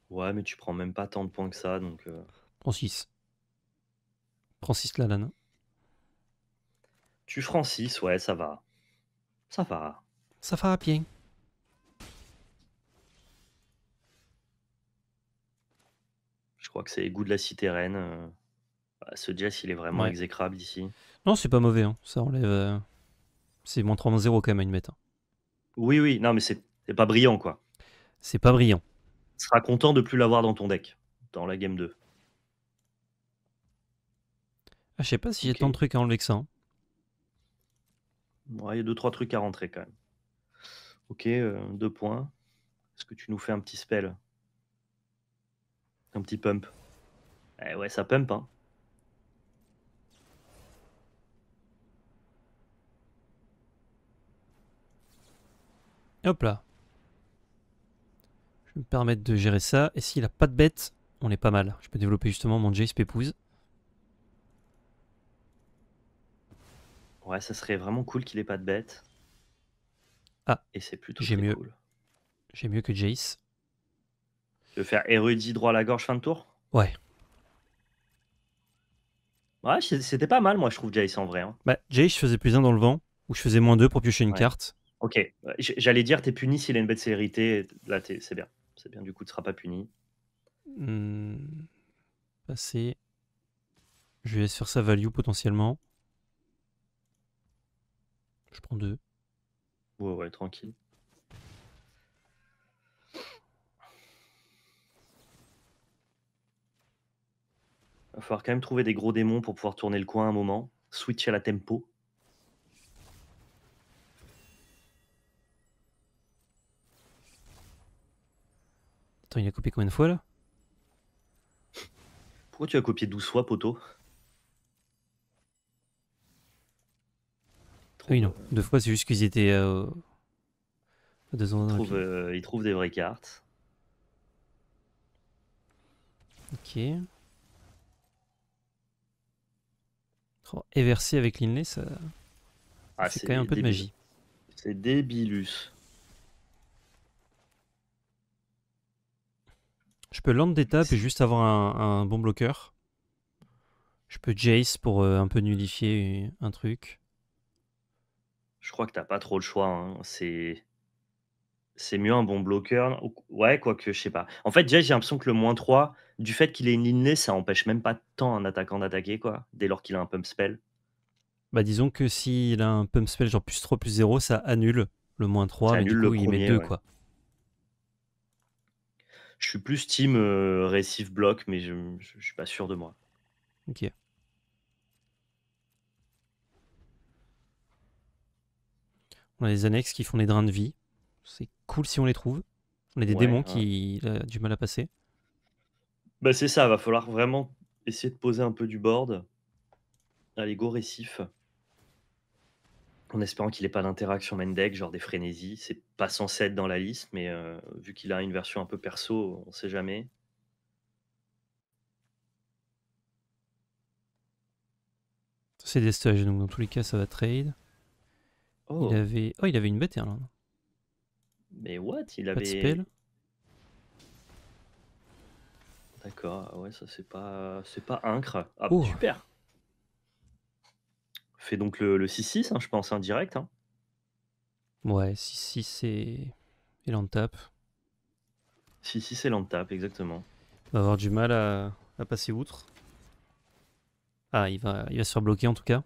Speaker 2: Ouais, mais tu prends même pas tant de points que ça, donc... Euh.
Speaker 1: Prends 6. Prends 6 Lalanne.
Speaker 2: Tu prends 6, ouais, ça va.
Speaker 1: Ça va. Ça va bien.
Speaker 2: Je crois que c'est goût de la cité bah, ce Jess, il est vraiment exécrable ici.
Speaker 1: Non, c'est pas mauvais, hein. ça enlève. Euh, c'est moins 3 0 quand même à une mètre. Hein.
Speaker 2: Oui, oui, non, mais c'est pas brillant, quoi. C'est pas brillant. Tu seras content de plus l'avoir dans ton deck, dans la game 2.
Speaker 1: Ah, je sais pas si y a tant de trucs à enlever que ça.
Speaker 2: Hein. il y a 2-3 trucs à rentrer quand même. Ok, 2 euh, points. Est-ce que tu nous fais un petit spell Un petit pump eh ouais, ça pump, hein.
Speaker 1: Hop là. Je vais me permettre de gérer ça. Et s'il a pas de bête, on est pas mal. Je peux développer justement mon Jace Pépouse
Speaker 2: Ouais, ça serait vraiment cool qu'il ait pas de bête.
Speaker 1: Ah, et c'est plutôt j'ai mieux. J'ai mieux que Jace.
Speaker 2: Tu veux faire érudit droit à la gorge fin de tour Ouais. Ouais, c'était pas mal, moi, je trouve Jace en vrai. Hein.
Speaker 1: Bah, Jace, je faisais plus un dans le vent, ou je faisais moins deux pour piocher une carte.
Speaker 2: Ok, euh, j'allais dire, t'es puni s'il a une bête célérité. Là, c'est bien. C'est bien, du coup, tu seras pas puni. Passé. Hmm.
Speaker 1: Bah, Passer. Je vais sur sa value potentiellement.
Speaker 2: Je prends deux. Ouais, ouais, tranquille. Il va falloir quand même trouver des gros démons pour pouvoir tourner le coin un moment. Switch à la tempo.
Speaker 1: il a copié combien de fois là
Speaker 2: Pourquoi tu as copié 12 fois, poteau
Speaker 1: ah Oui, non. Deux fois, c'est juste qu'ils étaient. Euh, deux ans
Speaker 2: euh, ils, trouvent, des vraies cartes.
Speaker 1: Ok. et oh, verser avec Linley, ça. Ah, c'est quand même un peu de magie. C'est débilus. Je peux land et juste avoir un, bon bloqueur. Je peux Jace pour euh, un peu nullifier un truc.
Speaker 2: Je crois que t'as pas trop le choix. Hein. C'est c'est mieux un bon bloqueur. Ouais, quoique, je sais pas. En fait, Jace, j'ai l'impression que le moins 3, du fait qu'il est une ça empêche même pas tant un attaquant d'attaquer, quoi, dès lors qu'il a un pump spell.
Speaker 1: Bah, disons que s'il a un pump spell genre plus 3, plus 0, ça annule le moins 3, ça du coup, il met 2, quoi.
Speaker 2: Je suis plus team euh, récif bloc, mais je, suis pas sûr de moi.
Speaker 1: Ok. On a des annexes qui font des drains de vie. C'est cool si on les trouve. On a des démons qui ont du mal à passer.
Speaker 2: Bah c'est ça, va falloir vraiment essayer de poser un peu du board. Allez, go récif en espérant qu'il n'ait pas d'interaction main deck, genre des frénésies. C'est pas censé être dans la liste, mais euh, vu qu'il a une version un peu perso, on sait jamais.
Speaker 1: C'est des stages, donc dans tous les cas, ça va trade. Oh. Il avait, oh, il avait une bête là.
Speaker 2: Mais what Il avait. D'accord, ah ouais, ça c'est pas, c'est pas incre. Ah, oh. super fait donc le, 6-6, hein, je pense, indirect hein,
Speaker 1: direct. Hein. Ouais, 6-6 et, et tape.
Speaker 2: 6-6 et tape, exactement.
Speaker 1: Il va avoir du mal à, passer outre. Ah, il va, il va se faire bloquer en tout cas.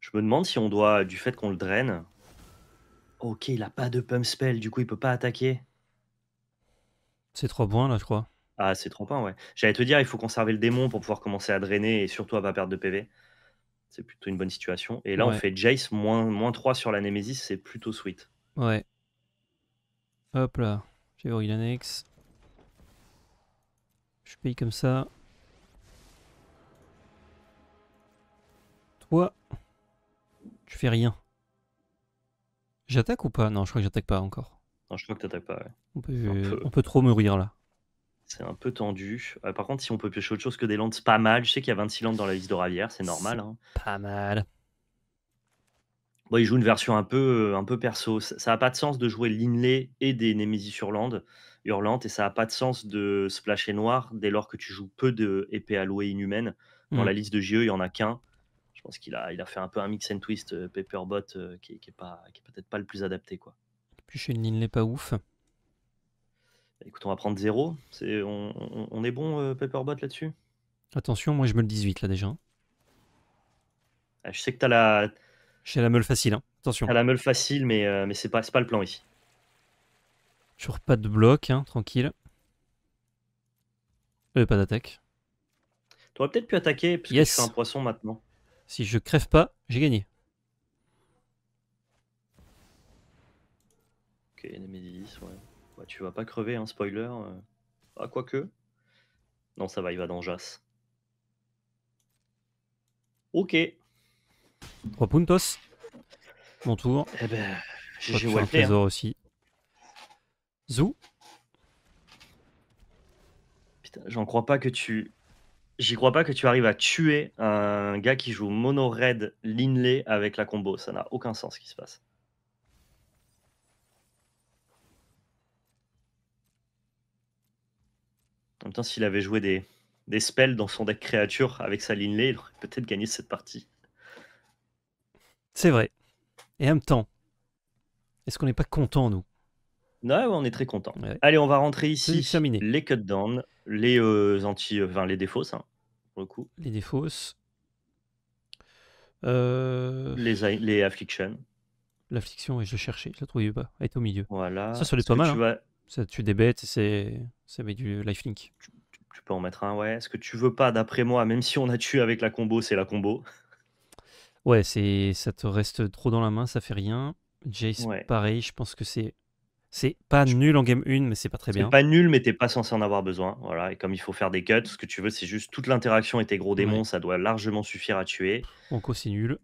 Speaker 2: Je me demande si on doit, du fait qu'on le draine. Ok, il a pas de pump spell, du coup il peut pas attaquer. C'est 3 points là, je crois. Ah, c'est trompant, ouais. J'allais te dire, il faut conserver le démon pour pouvoir commencer à drainer et surtout à pas perdre de PV. C'est plutôt une bonne situation. Et là, on fait Jace moins, 3 sur la Nemesis, c'est plutôt sweet.
Speaker 1: Ouais. Hop là, j'ai eu l'annexe. Je paye comme ça. Toi, tu fais rien. J'attaque ou pas Non, je crois que j'attaque pas encore.
Speaker 2: Non, je crois que t'attaques pas, ouais.
Speaker 1: On peut, on peut... on peut trop mourir là.
Speaker 2: C'est un peu tendu. Euh, par contre, si on peut piocher autre chose que des landes, c'est pas mal. Je sais qu'il y a 26 landes dans la liste de Ravière, c'est normal. Hein. Pas mal. Bon, il joue une version un peu, euh, un peu perso. Ça n'a pas de sens de jouer l'Inlay et des Nemesis Hurlantes, et ça n'a pas de sens de splasher noir dès lors que tu joues peu de épées allouées inhumaines. Dans hmm. la liste de GE, il n'y en a qu'un. Je pense qu'il a, il a fait un peu un mix and twist Pepperbot euh, Paperbot qui n'est est pas, peut-être pas le plus adapté. quoi.
Speaker 1: Puis chez une pas ouf.
Speaker 2: Écoute, on va prendre 0. on, est bon, euh, Pepperbot, là-dessus
Speaker 1: Attention, moi je me le 18 là déjà. Hein.
Speaker 2: Ah, je sais que t'as la.
Speaker 1: J'ai la meule facile, hein. attention. T'as la
Speaker 2: meule facile, mais, euh, mais c'est pas, le plan ici.
Speaker 1: Toujours pas de bloc, hein, tranquille. Euh, pas d'attaque.
Speaker 2: T'aurais peut-être pu attaquer, parce un poisson maintenant.
Speaker 1: Si je crève pas, j'ai gagné.
Speaker 2: Ok, ennemi 10 ouais tu vas pas crever, un hein, spoiler. Euh. Ah, quoique. Non, ça va, il va dans Jas. Ok. Trois
Speaker 1: puntos. Mon tour.
Speaker 2: Eh ben, j'ai hein. trésor
Speaker 1: aussi. Zou.
Speaker 2: j'en crois pas que tu. J'y crois pas que tu arrives à tuer un gars qui joue mono red Linley avec la combo. Ça n'a aucun sens ce qui se passe. En même temps, s'il avait joué des, des spells dans son deck créature avec sa Linley, il aurait peut-être gagné cette partie.
Speaker 1: C'est vrai. Et en même temps, est-ce qu'on n'est pas content, nous
Speaker 2: Non, on est très content. Allez, on va rentrer ici les cut les euh, anti, euh, enfin les défausses, pour le coup.
Speaker 1: Les défausses. Euh,
Speaker 2: les, afflictions.
Speaker 1: L'affliction, et je cherchais, je la trouvais pas. Elle est au milieu. Voilà. Ça, ça l'est pas mal. Hein. Ça tue des bêtes c'est... ça met du lifelink. Tu,
Speaker 2: tu, peux en mettre un, ouais. Ce que tu veux pas, d'après moi, même si on a tué avec la combo, c'est la combo.
Speaker 1: Ouais, ça te reste trop dans la main, ça fait rien. Jace, pareil, je pense que c'est. C'est pas nul en game 1, mais c'est pas très bien. C'est
Speaker 2: pas nul, mais t'es pas censé en avoir besoin. Voilà. Et comme il faut faire des cuts, ce que tu veux, c'est juste toute l'interaction et tes gros démons, ça doit largement suffire à tuer.
Speaker 1: Onko, c'est nul.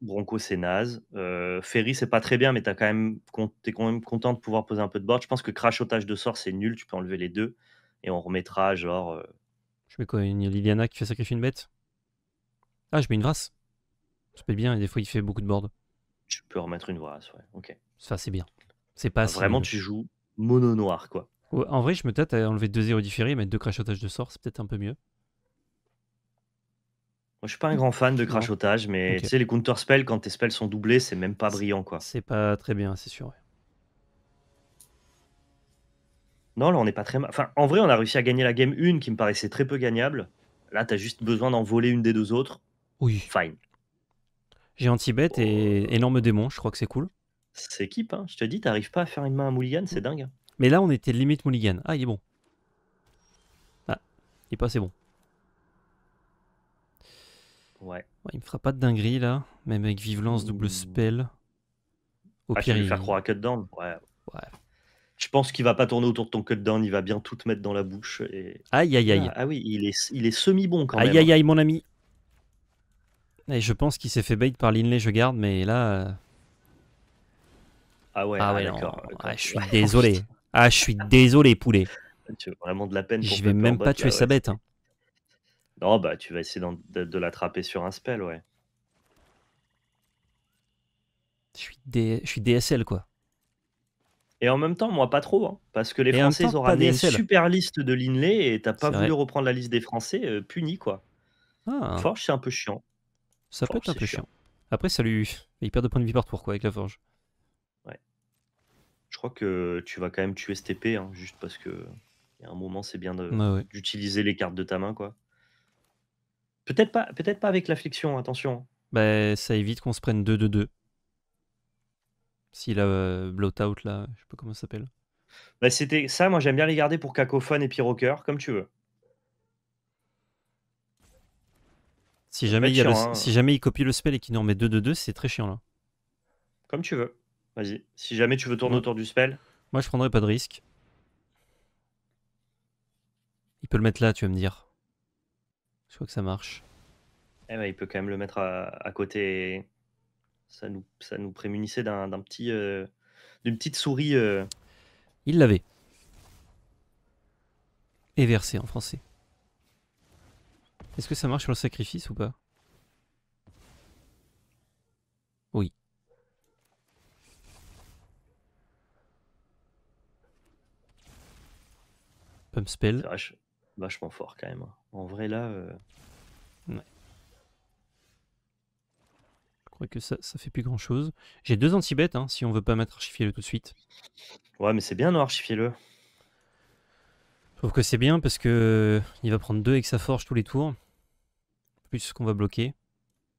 Speaker 2: Bronco, c'est naze. Euh, Ferry, c'est pas très bien, mais t'es quand même, quand même content de pouvoir poser un peu de board. Je pense que crachotage de sort, c'est nul. Tu peux enlever les deux et on remettra genre. Euh,
Speaker 1: je mets quoi Une Liliana qui fait sacrifier une bête Ah, je mets une vras Ça être bien et des fois il fait
Speaker 2: beaucoup de board. Tu peux remettre une vras ouais. Ok. Ça, c'est bien. C'est pas bah, Vraiment, tu joues mono noir, quoi.
Speaker 1: en vrai, je me tâte à enlever deux zéro différés et mettre deux crachotages de sort. C'est peut-être un peu mieux.
Speaker 2: Moi, je suis pas un grand fan de crachotage, mais tu sais, les counter spells, quand tes spells sont doublés, c'est même pas brillant, quoi. C'est
Speaker 1: pas très bien, c'est sûr.
Speaker 2: Non, là, on n'est pas très mal. Enfin, en vrai, on a réussi à gagner la game 1 qui me paraissait très peu gagnable. Là, t'as juste besoin d'en voler une des deux autres. Oui. Fine.
Speaker 1: J'ai anti bête et oh. énorme démon, je crois que c'est cool.
Speaker 2: C'est équipe, hein. je te dis, t'arrives pas à faire une main à Mulligan, c'est mm. dingue. Hein.
Speaker 1: Mais là, on était limite Mulligan. Ah, il est bon. Ah, il est pas
Speaker 2: assez bon. Ouais.
Speaker 1: Il me fera pas de dinguerie là, même avec Vivelance, double spell. Au ah, pire, il... faire
Speaker 2: croire à Cutdown ouais. Je pense qu'il va pas tourner autour de ton cutdown, il va bien tout te mettre dans la bouche. Et... Aïe aïe aïe. Ah, oui, il est, il est semi-bon quand même. Aïe aïe hein. aïe,
Speaker 1: mon ami. Et je pense qu'il s'est fait bait par Linley, je garde, mais là. Euh,
Speaker 2: ah ouais, ah ah, d'accord. je suis désolé.
Speaker 1: Ah, je suis désolé, poulet.
Speaker 2: vraiment de la peine. je vais même bah, pas tuer sa bête. Hein. Non, oh, bah, tu vas essayer de, l'attraper sur un spell, ouais.
Speaker 1: Je suis, DSL, quoi.
Speaker 2: Et en même temps, moi, pas trop. Hein, parce que les Français auront une super liste de l'inlay et t'as pas voulu reprendre la liste des Français, euh, puni, quoi. Ah. Forge, c'est un peu chiant. Ça peut être un peu chiant.
Speaker 1: Après, ça lui. Il perd de points de vie par tour, quoi, avec la Forge.
Speaker 2: Ouais. Je crois que tu vas quand même tuer ce TP, hein, juste parce que. Il un moment, c'est bien d'utiliser les cartes de ta main, quoi. Peut-être pas, peut pas avec l'affliction, attention.
Speaker 1: Bah, ça évite qu'on se prenne 2-2-2. Si la euh, bloat out, là, je sais pas comment ça s'appelle.
Speaker 2: Bah, c'était ça, moi j'aime bien les garder pour cacophone et pyroker comme tu veux.
Speaker 1: Si jamais, il hein. si jamais il copie le spell et qu'il nous met 2-2-2, c'est très chiant là.
Speaker 2: Comme tu veux. Vas-y. Si jamais tu veux tourner autour du spell.
Speaker 1: Moi je prendrais pas de risque. Il peut le mettre là, tu vas me dire. Je crois que ça marche.
Speaker 2: Eh ben, il peut quand même le mettre à, côté. ça nous, ça nous prémunissait d'un petit, euh, d'une petite souris. Euh.
Speaker 1: Il l'avait. Et versé en français. Est-ce que ça marche sur le sacrifice ou pas
Speaker 2: Oui. Pump spell. vachement fort quand même. Hein. En vrai, là. Euh,
Speaker 1: ouais. Je crois que ça, ça fait plus grand chose. J'ai deux anti-bêtes hein, si on veut pas mettre archifier-le tout de suite.
Speaker 2: Ouais, mais c'est bien, non, archifier-le.
Speaker 1: Je trouve que c'est bien parce que euh, il va prendre deux avec sa forge tous les tours. Plus ce qu'on va bloquer.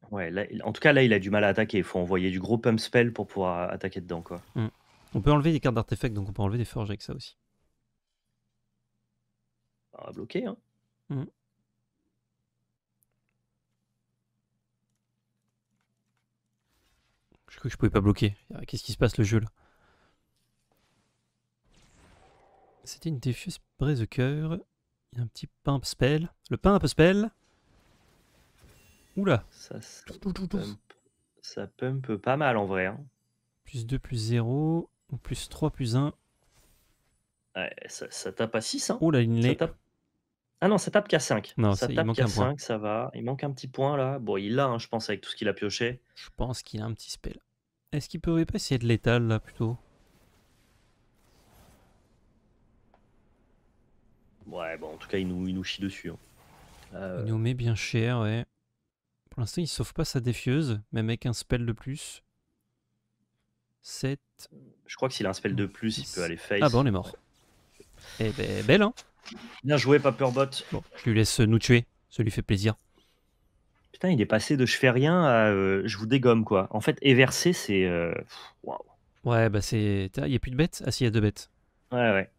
Speaker 2: Ouais, en tout cas, là, il a du mal à attaquer. Il faut envoyer du gros pump spell pour pouvoir attaquer dedans. quoi. Mm.
Speaker 1: On peut enlever des cartes d'artefacts, donc on peut enlever des forges
Speaker 2: avec ça aussi. On va bloquer. Hein. Mm.
Speaker 1: que je pouvais pas bloquer. Qu'est-ce qui se passe le jeu là C'était une défuse de cœur. Il y a un petit pain spell. Le pump spell. Oula. Ça, ça, tout, tout, tout, pump,
Speaker 2: ça pas mal en vrai. Hein.
Speaker 1: Plus 2, plus 0. Ou plus 3, plus 1.
Speaker 2: Ouais, ça, ça, tape à 6. Hein. Oula, une lay. Ah non, ça tape qu'à 5. Non, ça, tape qu'à 5, ça va. Il manque un petit point là. Bon, il l'a, hein, je pense, avec tout ce qu'il a pioché. Je pense qu'il
Speaker 1: a un petit spell. Est-ce qu'il pourrait pas essayer de l'étal là plutôt
Speaker 2: Ouais, bon, en tout cas, il nous, il nous chie dessus. Hein. Euh,
Speaker 1: il nous met bien cher, ouais. Pour l'instant, il sauve pas sa défieuse, même avec un spell de
Speaker 2: plus. 7. Je crois que s'il a un spell de plus, il peut aller face. Ah bon, on est mort. Eh ben, belle, hein Bien joué, Paperbot. Bon,
Speaker 1: je lui laisse nous tuer, ça lui fait plaisir.
Speaker 2: Putain, il est passé de je fais rien à euh, je vous dégomme, quoi. En fait, éverser, c'est. Euh, waouh.
Speaker 1: Ouais, bah c'est. Il n'y a plus de bêtes Ah, si, il y a deux bêtes. Ouais, ouais.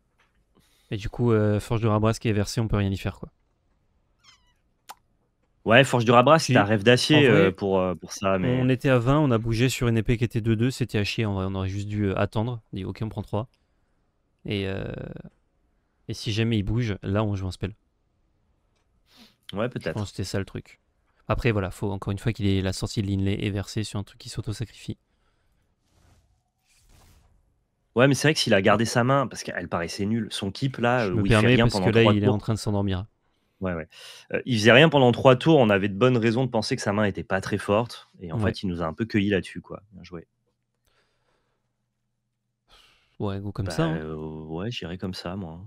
Speaker 1: Et du coup, euh, Forge de Rabras qui est versé, on peut rien y faire, quoi.
Speaker 2: Ouais, Forge du Rabras, c'est un rêve d'acier pour, pour ça. On
Speaker 1: était à 20, on a bougé sur une épée qui était 2-2, c'était à chier, on aurait juste dû attendre. On ok, on prend 3. Et, et si jamais il bouge, là on joue un spell. Ouais, peut-être. Je pense que c'était ça le truc. Après, voilà, faut encore une fois qu'il ait la sortie de l'inlay et verser sur un truc qui s'auto-sacrifie.
Speaker 2: Ouais, mais c'est vrai que s'il a gardé sa main, parce qu'elle paraissait nulle, son keep là, où il fait rien parce pendant que là, il est en
Speaker 1: train de s'endormir.
Speaker 2: Ouais, ouais. Euh, il faisait rien pendant trois tours, on avait de bonnes raisons de penser que sa main était pas très forte, et en fait, il nous a un peu cueilli là-dessus, quoi. Bien joué. Ouais, comme bah, ça. Hein. Euh, ouais, j'irai comme ça, moi.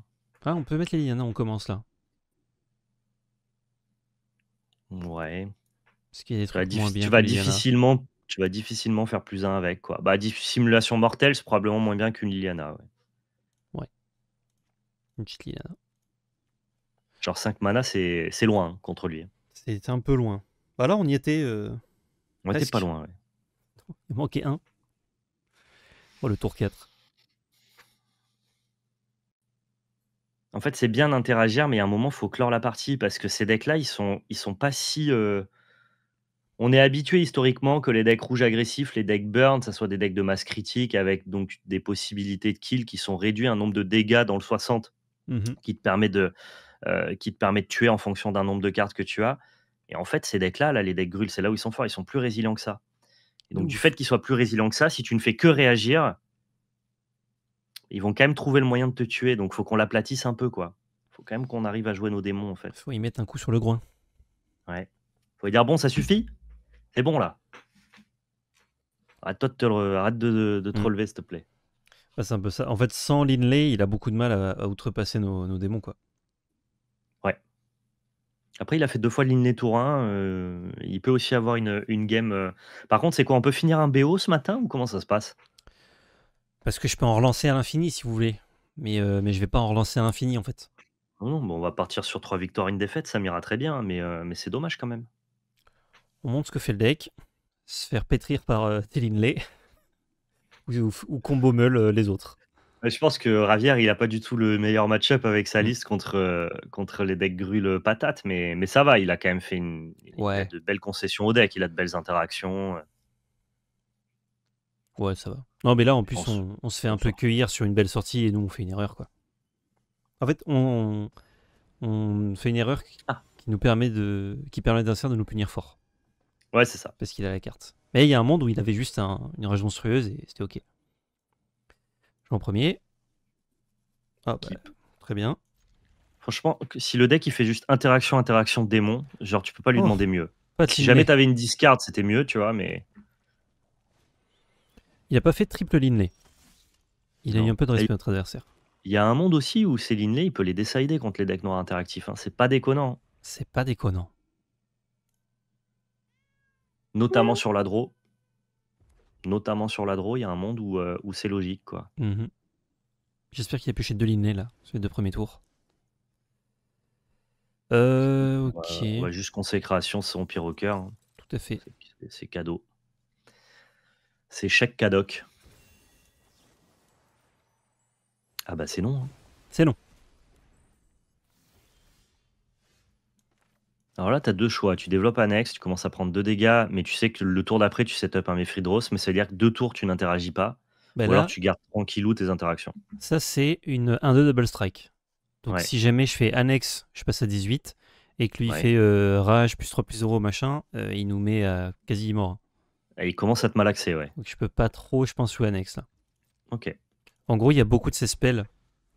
Speaker 1: Ah, on peut mettre les lignes, hein. on commence là.
Speaker 2: Ouais. tu vas, difficilement, tu vas difficilement faire plus un avec. Quoi. Bah, simulation mortelle, c'est probablement moins bien qu'une Liliana. Ouais. Une petite Liliana. Genre 5 mana, c'est, loin contre lui.
Speaker 1: C'était un peu loin. Bah là, on y était. Euh, on était pas loin,
Speaker 2: ouais. Il manquait un. Oh,
Speaker 1: le tour 4.
Speaker 2: En fait, c'est bien d'interagir, mais à un moment, faut clore la partie parce que ces decks-là, ils sont, ils sont pas si. Euh, on est habitué historiquement que les decks rouges agressifs, les decks burn, ça soit des decks de masse critique avec donc des possibilités de kill qui sont réduits, un nombre de dégâts dans le 60 mmh qui te permet de, euh, qui te permet de tuer en fonction d'un nombre de cartes que tu as. Et en fait, ces decks-là, là, les decks grules, c'est là où ils sont forts, ils sont plus résilients que ça. Et donc, du fait qu'ils soient plus résilients que ça, si tu ne fais que réagir, ils vont quand même trouver le moyen de te tuer. Donc, faut qu'on l'aplatisse un peu, quoi. Faut quand même qu'on arrive à jouer nos démons, en fait.
Speaker 1: Faut y mettre un coup sur le groin.
Speaker 2: Ouais. Faut lui dire bon, ça suffit. C'est bon là. Arrête, -toi de, te le... Arrête de, de, te mm. relever, s'il te plaît.
Speaker 1: Ah, c'est un peu ça. En fait, sans Linley, il
Speaker 2: a beaucoup de mal à, outrepasser nos, démons, quoi. Ouais. Après, il a fait deux fois Linley tour 1. Euh, il peut aussi avoir une, une game. Euh. Par contre, c'est quoi On peut finir un BO ce matin ou comment ça se passe
Speaker 1: parce que je peux en relancer à l'infini si vous voulez. Mais, je euh, mais je vais pas en relancer à l'infini en fait.
Speaker 2: Non, bon, on va partir sur trois victoires, une défaite, ça m'ira très bien, mais, euh, mais c'est dommage quand même.
Speaker 1: On montre ce que fait le deck, se faire pétrir par euh, Lay, ou, combo meule euh, les autres.
Speaker 2: Je pense que Ravière, il n'a pas du tout le meilleur match-up avec sa mm. liste contre, contre les decks grûle patate, mais, mais ça va, il a quand même fait une, de belles concessions au deck, il a de belles interactions.
Speaker 1: Ouais, ça va. Non, mais là, en plus, on, se fait un peu cueillir sur une belle sortie et nous, on fait une erreur, quoi. En fait, on, fait une erreur ah. qui, nous permet de, qui de nous punir fort. Ouais, c'est ça. Parce qu'il a la carte. Mais il y a un monde où il avait juste une rage monstrueuse et c'était ok. Je en premier.
Speaker 2: Hop, ah, bah, très bien. Franchement, si le deck il fait juste interaction, interaction, démon, genre tu peux pas lui oh, demander mieux. si jamais t'avais une discard, c'était mieux, tu vois, mais.
Speaker 1: Il n'a pas fait triple Linley. Il a eu un peu de respect à notre adversaire.
Speaker 2: Il y a un monde aussi où ces Linley, il peut les décider contre les decks noirs interactifs. Hein. C'est pas déconnant. C'est pas déconnant. Notamment sur la draw. Notamment sur la draw, il y a un monde où, euh, c'est logique. quoi.
Speaker 1: Mhm. J'espère qu'il a chez deux Linley là, sur les deux premiers tours. Euh, ok.
Speaker 2: juste consécration, c'est son pire au cœur. Hein. Tout à fait. C'est cadeau. C'est chaque cadoc. Ah bah c'est long. Hein. C'est long. Alors là, tu as deux choix. Tu développes annexe, tu commences à prendre deux dégâts, mais tu sais que le tour d'après, tu set up un Mephidros, mais ça veut dire que deux tours, tu n'interagis pas. Bah ou alors tu gardes tranquillou tes interactions.
Speaker 1: Ça, c'est une 1-2 double strike. Donc si jamais je fais annexe, je passe à 18, et que lui fait euh, rage, plus 3, plus 0, machin, euh, il nous met à quasiment. Hein
Speaker 2: il commence à te malaxer, ouais.
Speaker 1: Donc je peux pas trop, je pense, sous annexe Ok. En gros, il y a beaucoup de ces spells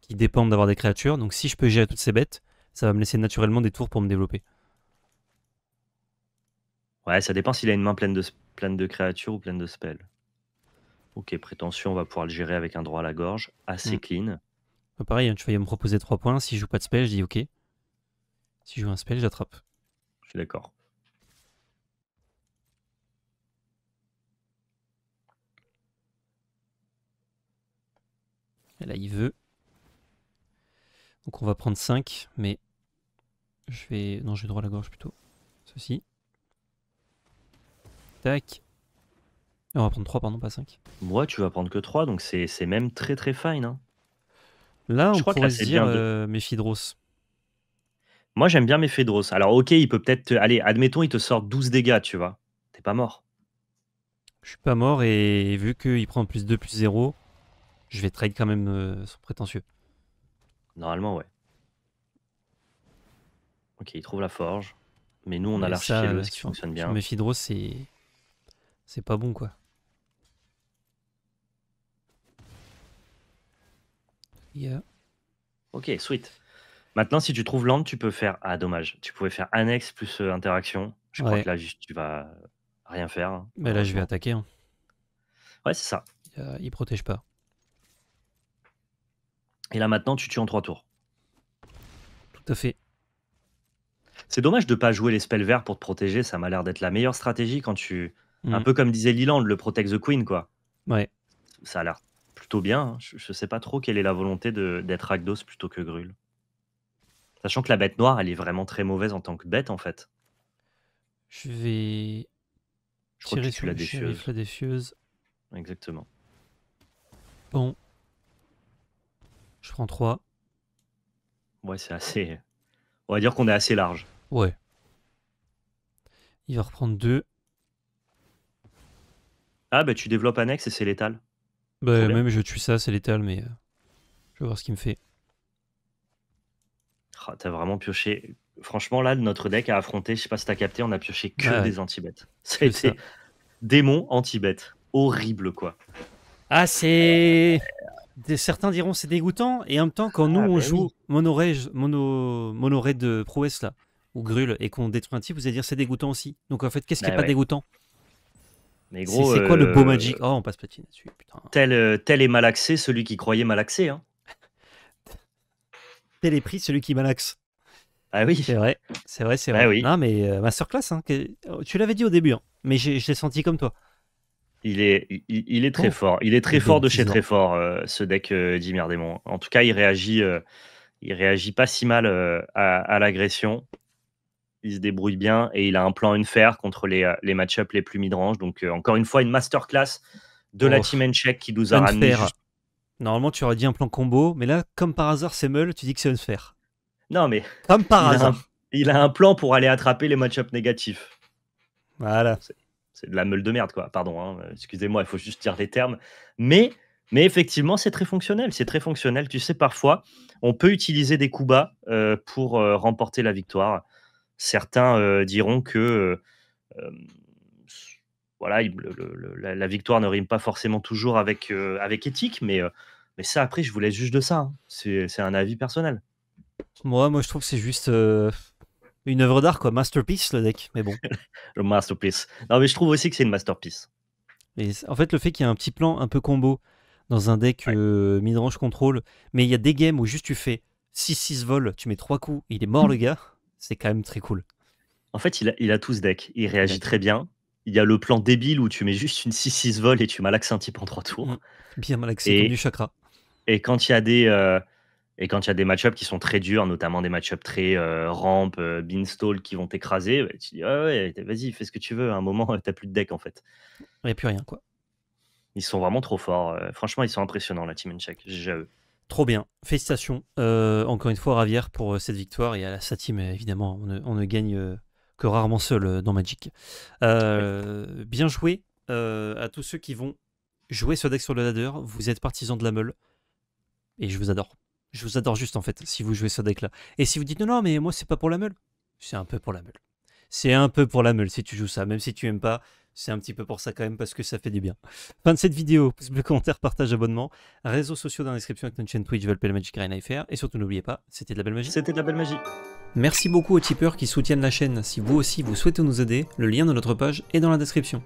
Speaker 1: qui dépendent d'avoir des créatures. Donc si je peux gérer toutes ces bêtes, ça va me laisser naturellement des tours pour me développer.
Speaker 2: Ouais, ça dépend s'il a une main pleine de, pleine de créatures ou pleine de spells. Ok, prétention, on va pouvoir le gérer avec un droit à la gorge, assez mm. clean.
Speaker 1: Bah, pareil, hein, tu vas me proposer 3 points. Si je joue pas de spell, je dis ok. Si je joue un spell, j'attrape.
Speaker 2: Je suis d'accord. là, il veut.
Speaker 1: Donc on va prendre 5, mais je vais... Non, j'ai droit à la gorge plutôt. Ceci. Tac. on va prendre 3, pardon, pas 5.
Speaker 2: Moi, tu vas prendre que 3, donc c'est même très très fine. Hein.
Speaker 1: Là, on je pourrait dire de... Euh, Mephidros.
Speaker 2: Moi, j'aime bien Mephidros. Alors, ok, il peut peut-être... Allez, admettons, il te sort 12 dégâts, tu vois. T'es pas mort.
Speaker 1: Je suis pas mort, et vu qu'il prend plus 2, plus 0, je vais
Speaker 2: trade quand même euh, sur son prétentieux. Normalement, ouais. Ok, il trouve la forge. Mais nous, on a ce euh, qui fonctionne bien. Mais
Speaker 1: Fidro, c'est. C'est pas bon, quoi.
Speaker 2: Yeah. Ok, sweet. Maintenant, si tu trouves land, tu peux faire. Ah, dommage. Tu pouvais faire annexe plus euh, interaction. Je crois que là, tu vas rien faire.
Speaker 1: Mais hein, bah, là, je vais attaquer. Hein. Ouais, c'est ça. il protège pas.
Speaker 2: Et là maintenant, tu tues en trois tours. Tout à fait. C'est dommage de ne pas jouer les spells verts pour te protéger, ça m'a l'air d'être la meilleure stratégie quand tu... Mhm. Un peu comme disait liland le Protect the Queen, quoi. Ouais. Ça a l'air plutôt bien, hein. je, ne sais pas trop quelle est la volonté d'être Agdos plutôt que Grul. Sachant que la bête noire, elle est vraiment très mauvaise en tant que bête, en fait.
Speaker 1: Je vais... Je tirer sur la défieuse. Exactement. Bon, je prends 3.
Speaker 2: Ouais, c'est assez. On va dire qu'on est assez large.
Speaker 1: Ouais. Il va reprendre 2.
Speaker 2: Ah, bah tu développes annexe et c'est létal.
Speaker 1: Bah, même je tue ça, c'est létal, mais euh, je vais voir ce qu'il me fait.
Speaker 2: Ah, t'as vraiment pioché. Franchement, là, notre deck a affronté, je sais pas si t'as capté, on a pioché que des anti-bêtes. Ça démon anti Horrible, quoi.
Speaker 1: Ah, c'est certains diront c'est dégoûtant, et en même temps, quand nous, ah on bah joue oui. mono, de prouesse, là, ou Grul, et qu'on détruit un type, vous allez dire c'est dégoûtant aussi. Donc en fait, qu'est-ce qui n'est bah pas dégoûtant mais c'est, quoi le euh, beau Magic Oh, on passe patine
Speaker 2: dessus Tel, euh, tel est malaxé, celui qui croyait malaxé. Hein.
Speaker 1: tel est pris, celui qui malaxe. Ah oui. C'est vrai, c'est vrai, c'est ah vrai. oui. Non, mais euh, ma soeur classe hein, oh, tu l'avais dit au début, hein, mais je j'ai senti comme toi.
Speaker 2: Il est, il, est très oh, fort. Il est très fort de chez très fort, euh, ce deck euh, Démon. En tout cas, il réagit, euh, il réagit pas si mal euh, à, l'agression. Il se débrouille bien et il a un plan une fer contre les, les match-ups les plus midrange. Donc, encore une fois, une masterclass
Speaker 1: de la oh. team N-Check
Speaker 2: qui nous a ramené. Normalement, tu aurais dit un plan combo, mais là, comme par hasard, c'est Meul, tu dis que c'est unfair. Non, mais. Comme par hasard. il a un plan pour aller attraper les match-ups négatifs. Voilà. C'est de la meule de merde, quoi. Pardon, hein, euh, excusez-moi, il faut juste dire les termes. Mais, mais effectivement, c'est très fonctionnel. C'est très fonctionnel. Tu sais, parfois, on peut utiliser des coups bas euh, pour euh, remporter la victoire. Certains diront que voilà, la, victoire ne rime pas forcément toujours avec, avec éthique, mais, mais ça, après, je vous laisse juge de ça. Hein. C'est un avis personnel.
Speaker 1: Moi, moi, je trouve que c'est juste une œuvre d'art, quoi. Masterpiece, le deck. Mais bon.
Speaker 2: le masterpiece. Non, mais je trouve aussi que c'est une masterpiece.
Speaker 1: en fait, le fait qu'il y ait un petit plan un peu combo dans un deck euh, midrange contrôle, mais il y a des games où juste tu fais 6-6 vol, tu mets 3 coups, il est mort le mm. gars, c'est quand même très cool.
Speaker 2: En fait, il a, tout ce deck. Il réagit très bien. Il y a le plan débile où tu mets juste une 6-6 vol et tu malaxes un type en 3 tours. Mm.
Speaker 1: Bien malaxé, du
Speaker 2: chakra. Et quand il y a des. Euh, et quand il y a des match-ups qui sont très durs, notamment des match très ramp, euh, euh qui vont t'écraser, bah, tu dis ah ouais, vas-y, fais ce que tu veux. À un moment, t'as plus de deck en fait.
Speaker 1: Il n'y a plus rien quoi.
Speaker 2: Ils sont vraiment trop forts. Euh, franchement, ils sont impressionnants, la Team Check.
Speaker 1: Trop bien. Félicitations euh, encore une fois Ravière pour cette victoire et à la, sa team, évidemment. On ne, gagne que rarement seul dans Magic. bien joué à tous ceux qui vont jouer ce deck sur le ladder. Vous êtes partisans de la meule. Et je vous adore. Je vous adore juste en fait, si vous jouez ce deck-là. Et si vous dites non, non, mais moi c'est pas pour la meule, c'est un peu pour la meule. C'est un peu pour la meule si tu joues ça, même si tu aimes pas, c'est un petit peu pour ça quand même parce que ça fait du bien. Fin de cette vidéo, pouce bleu, commentaire, partage, abonnement, réseaux sociaux dans la description avec notre chaîne Twitch, FR. et surtout n'oubliez pas, c'était de la belle magie. C'était de la belle magie. Merci beaucoup aux tipeurs qui soutiennent la chaîne. Si vous aussi vous souhaitez nous aider, le lien de notre page est dans la description.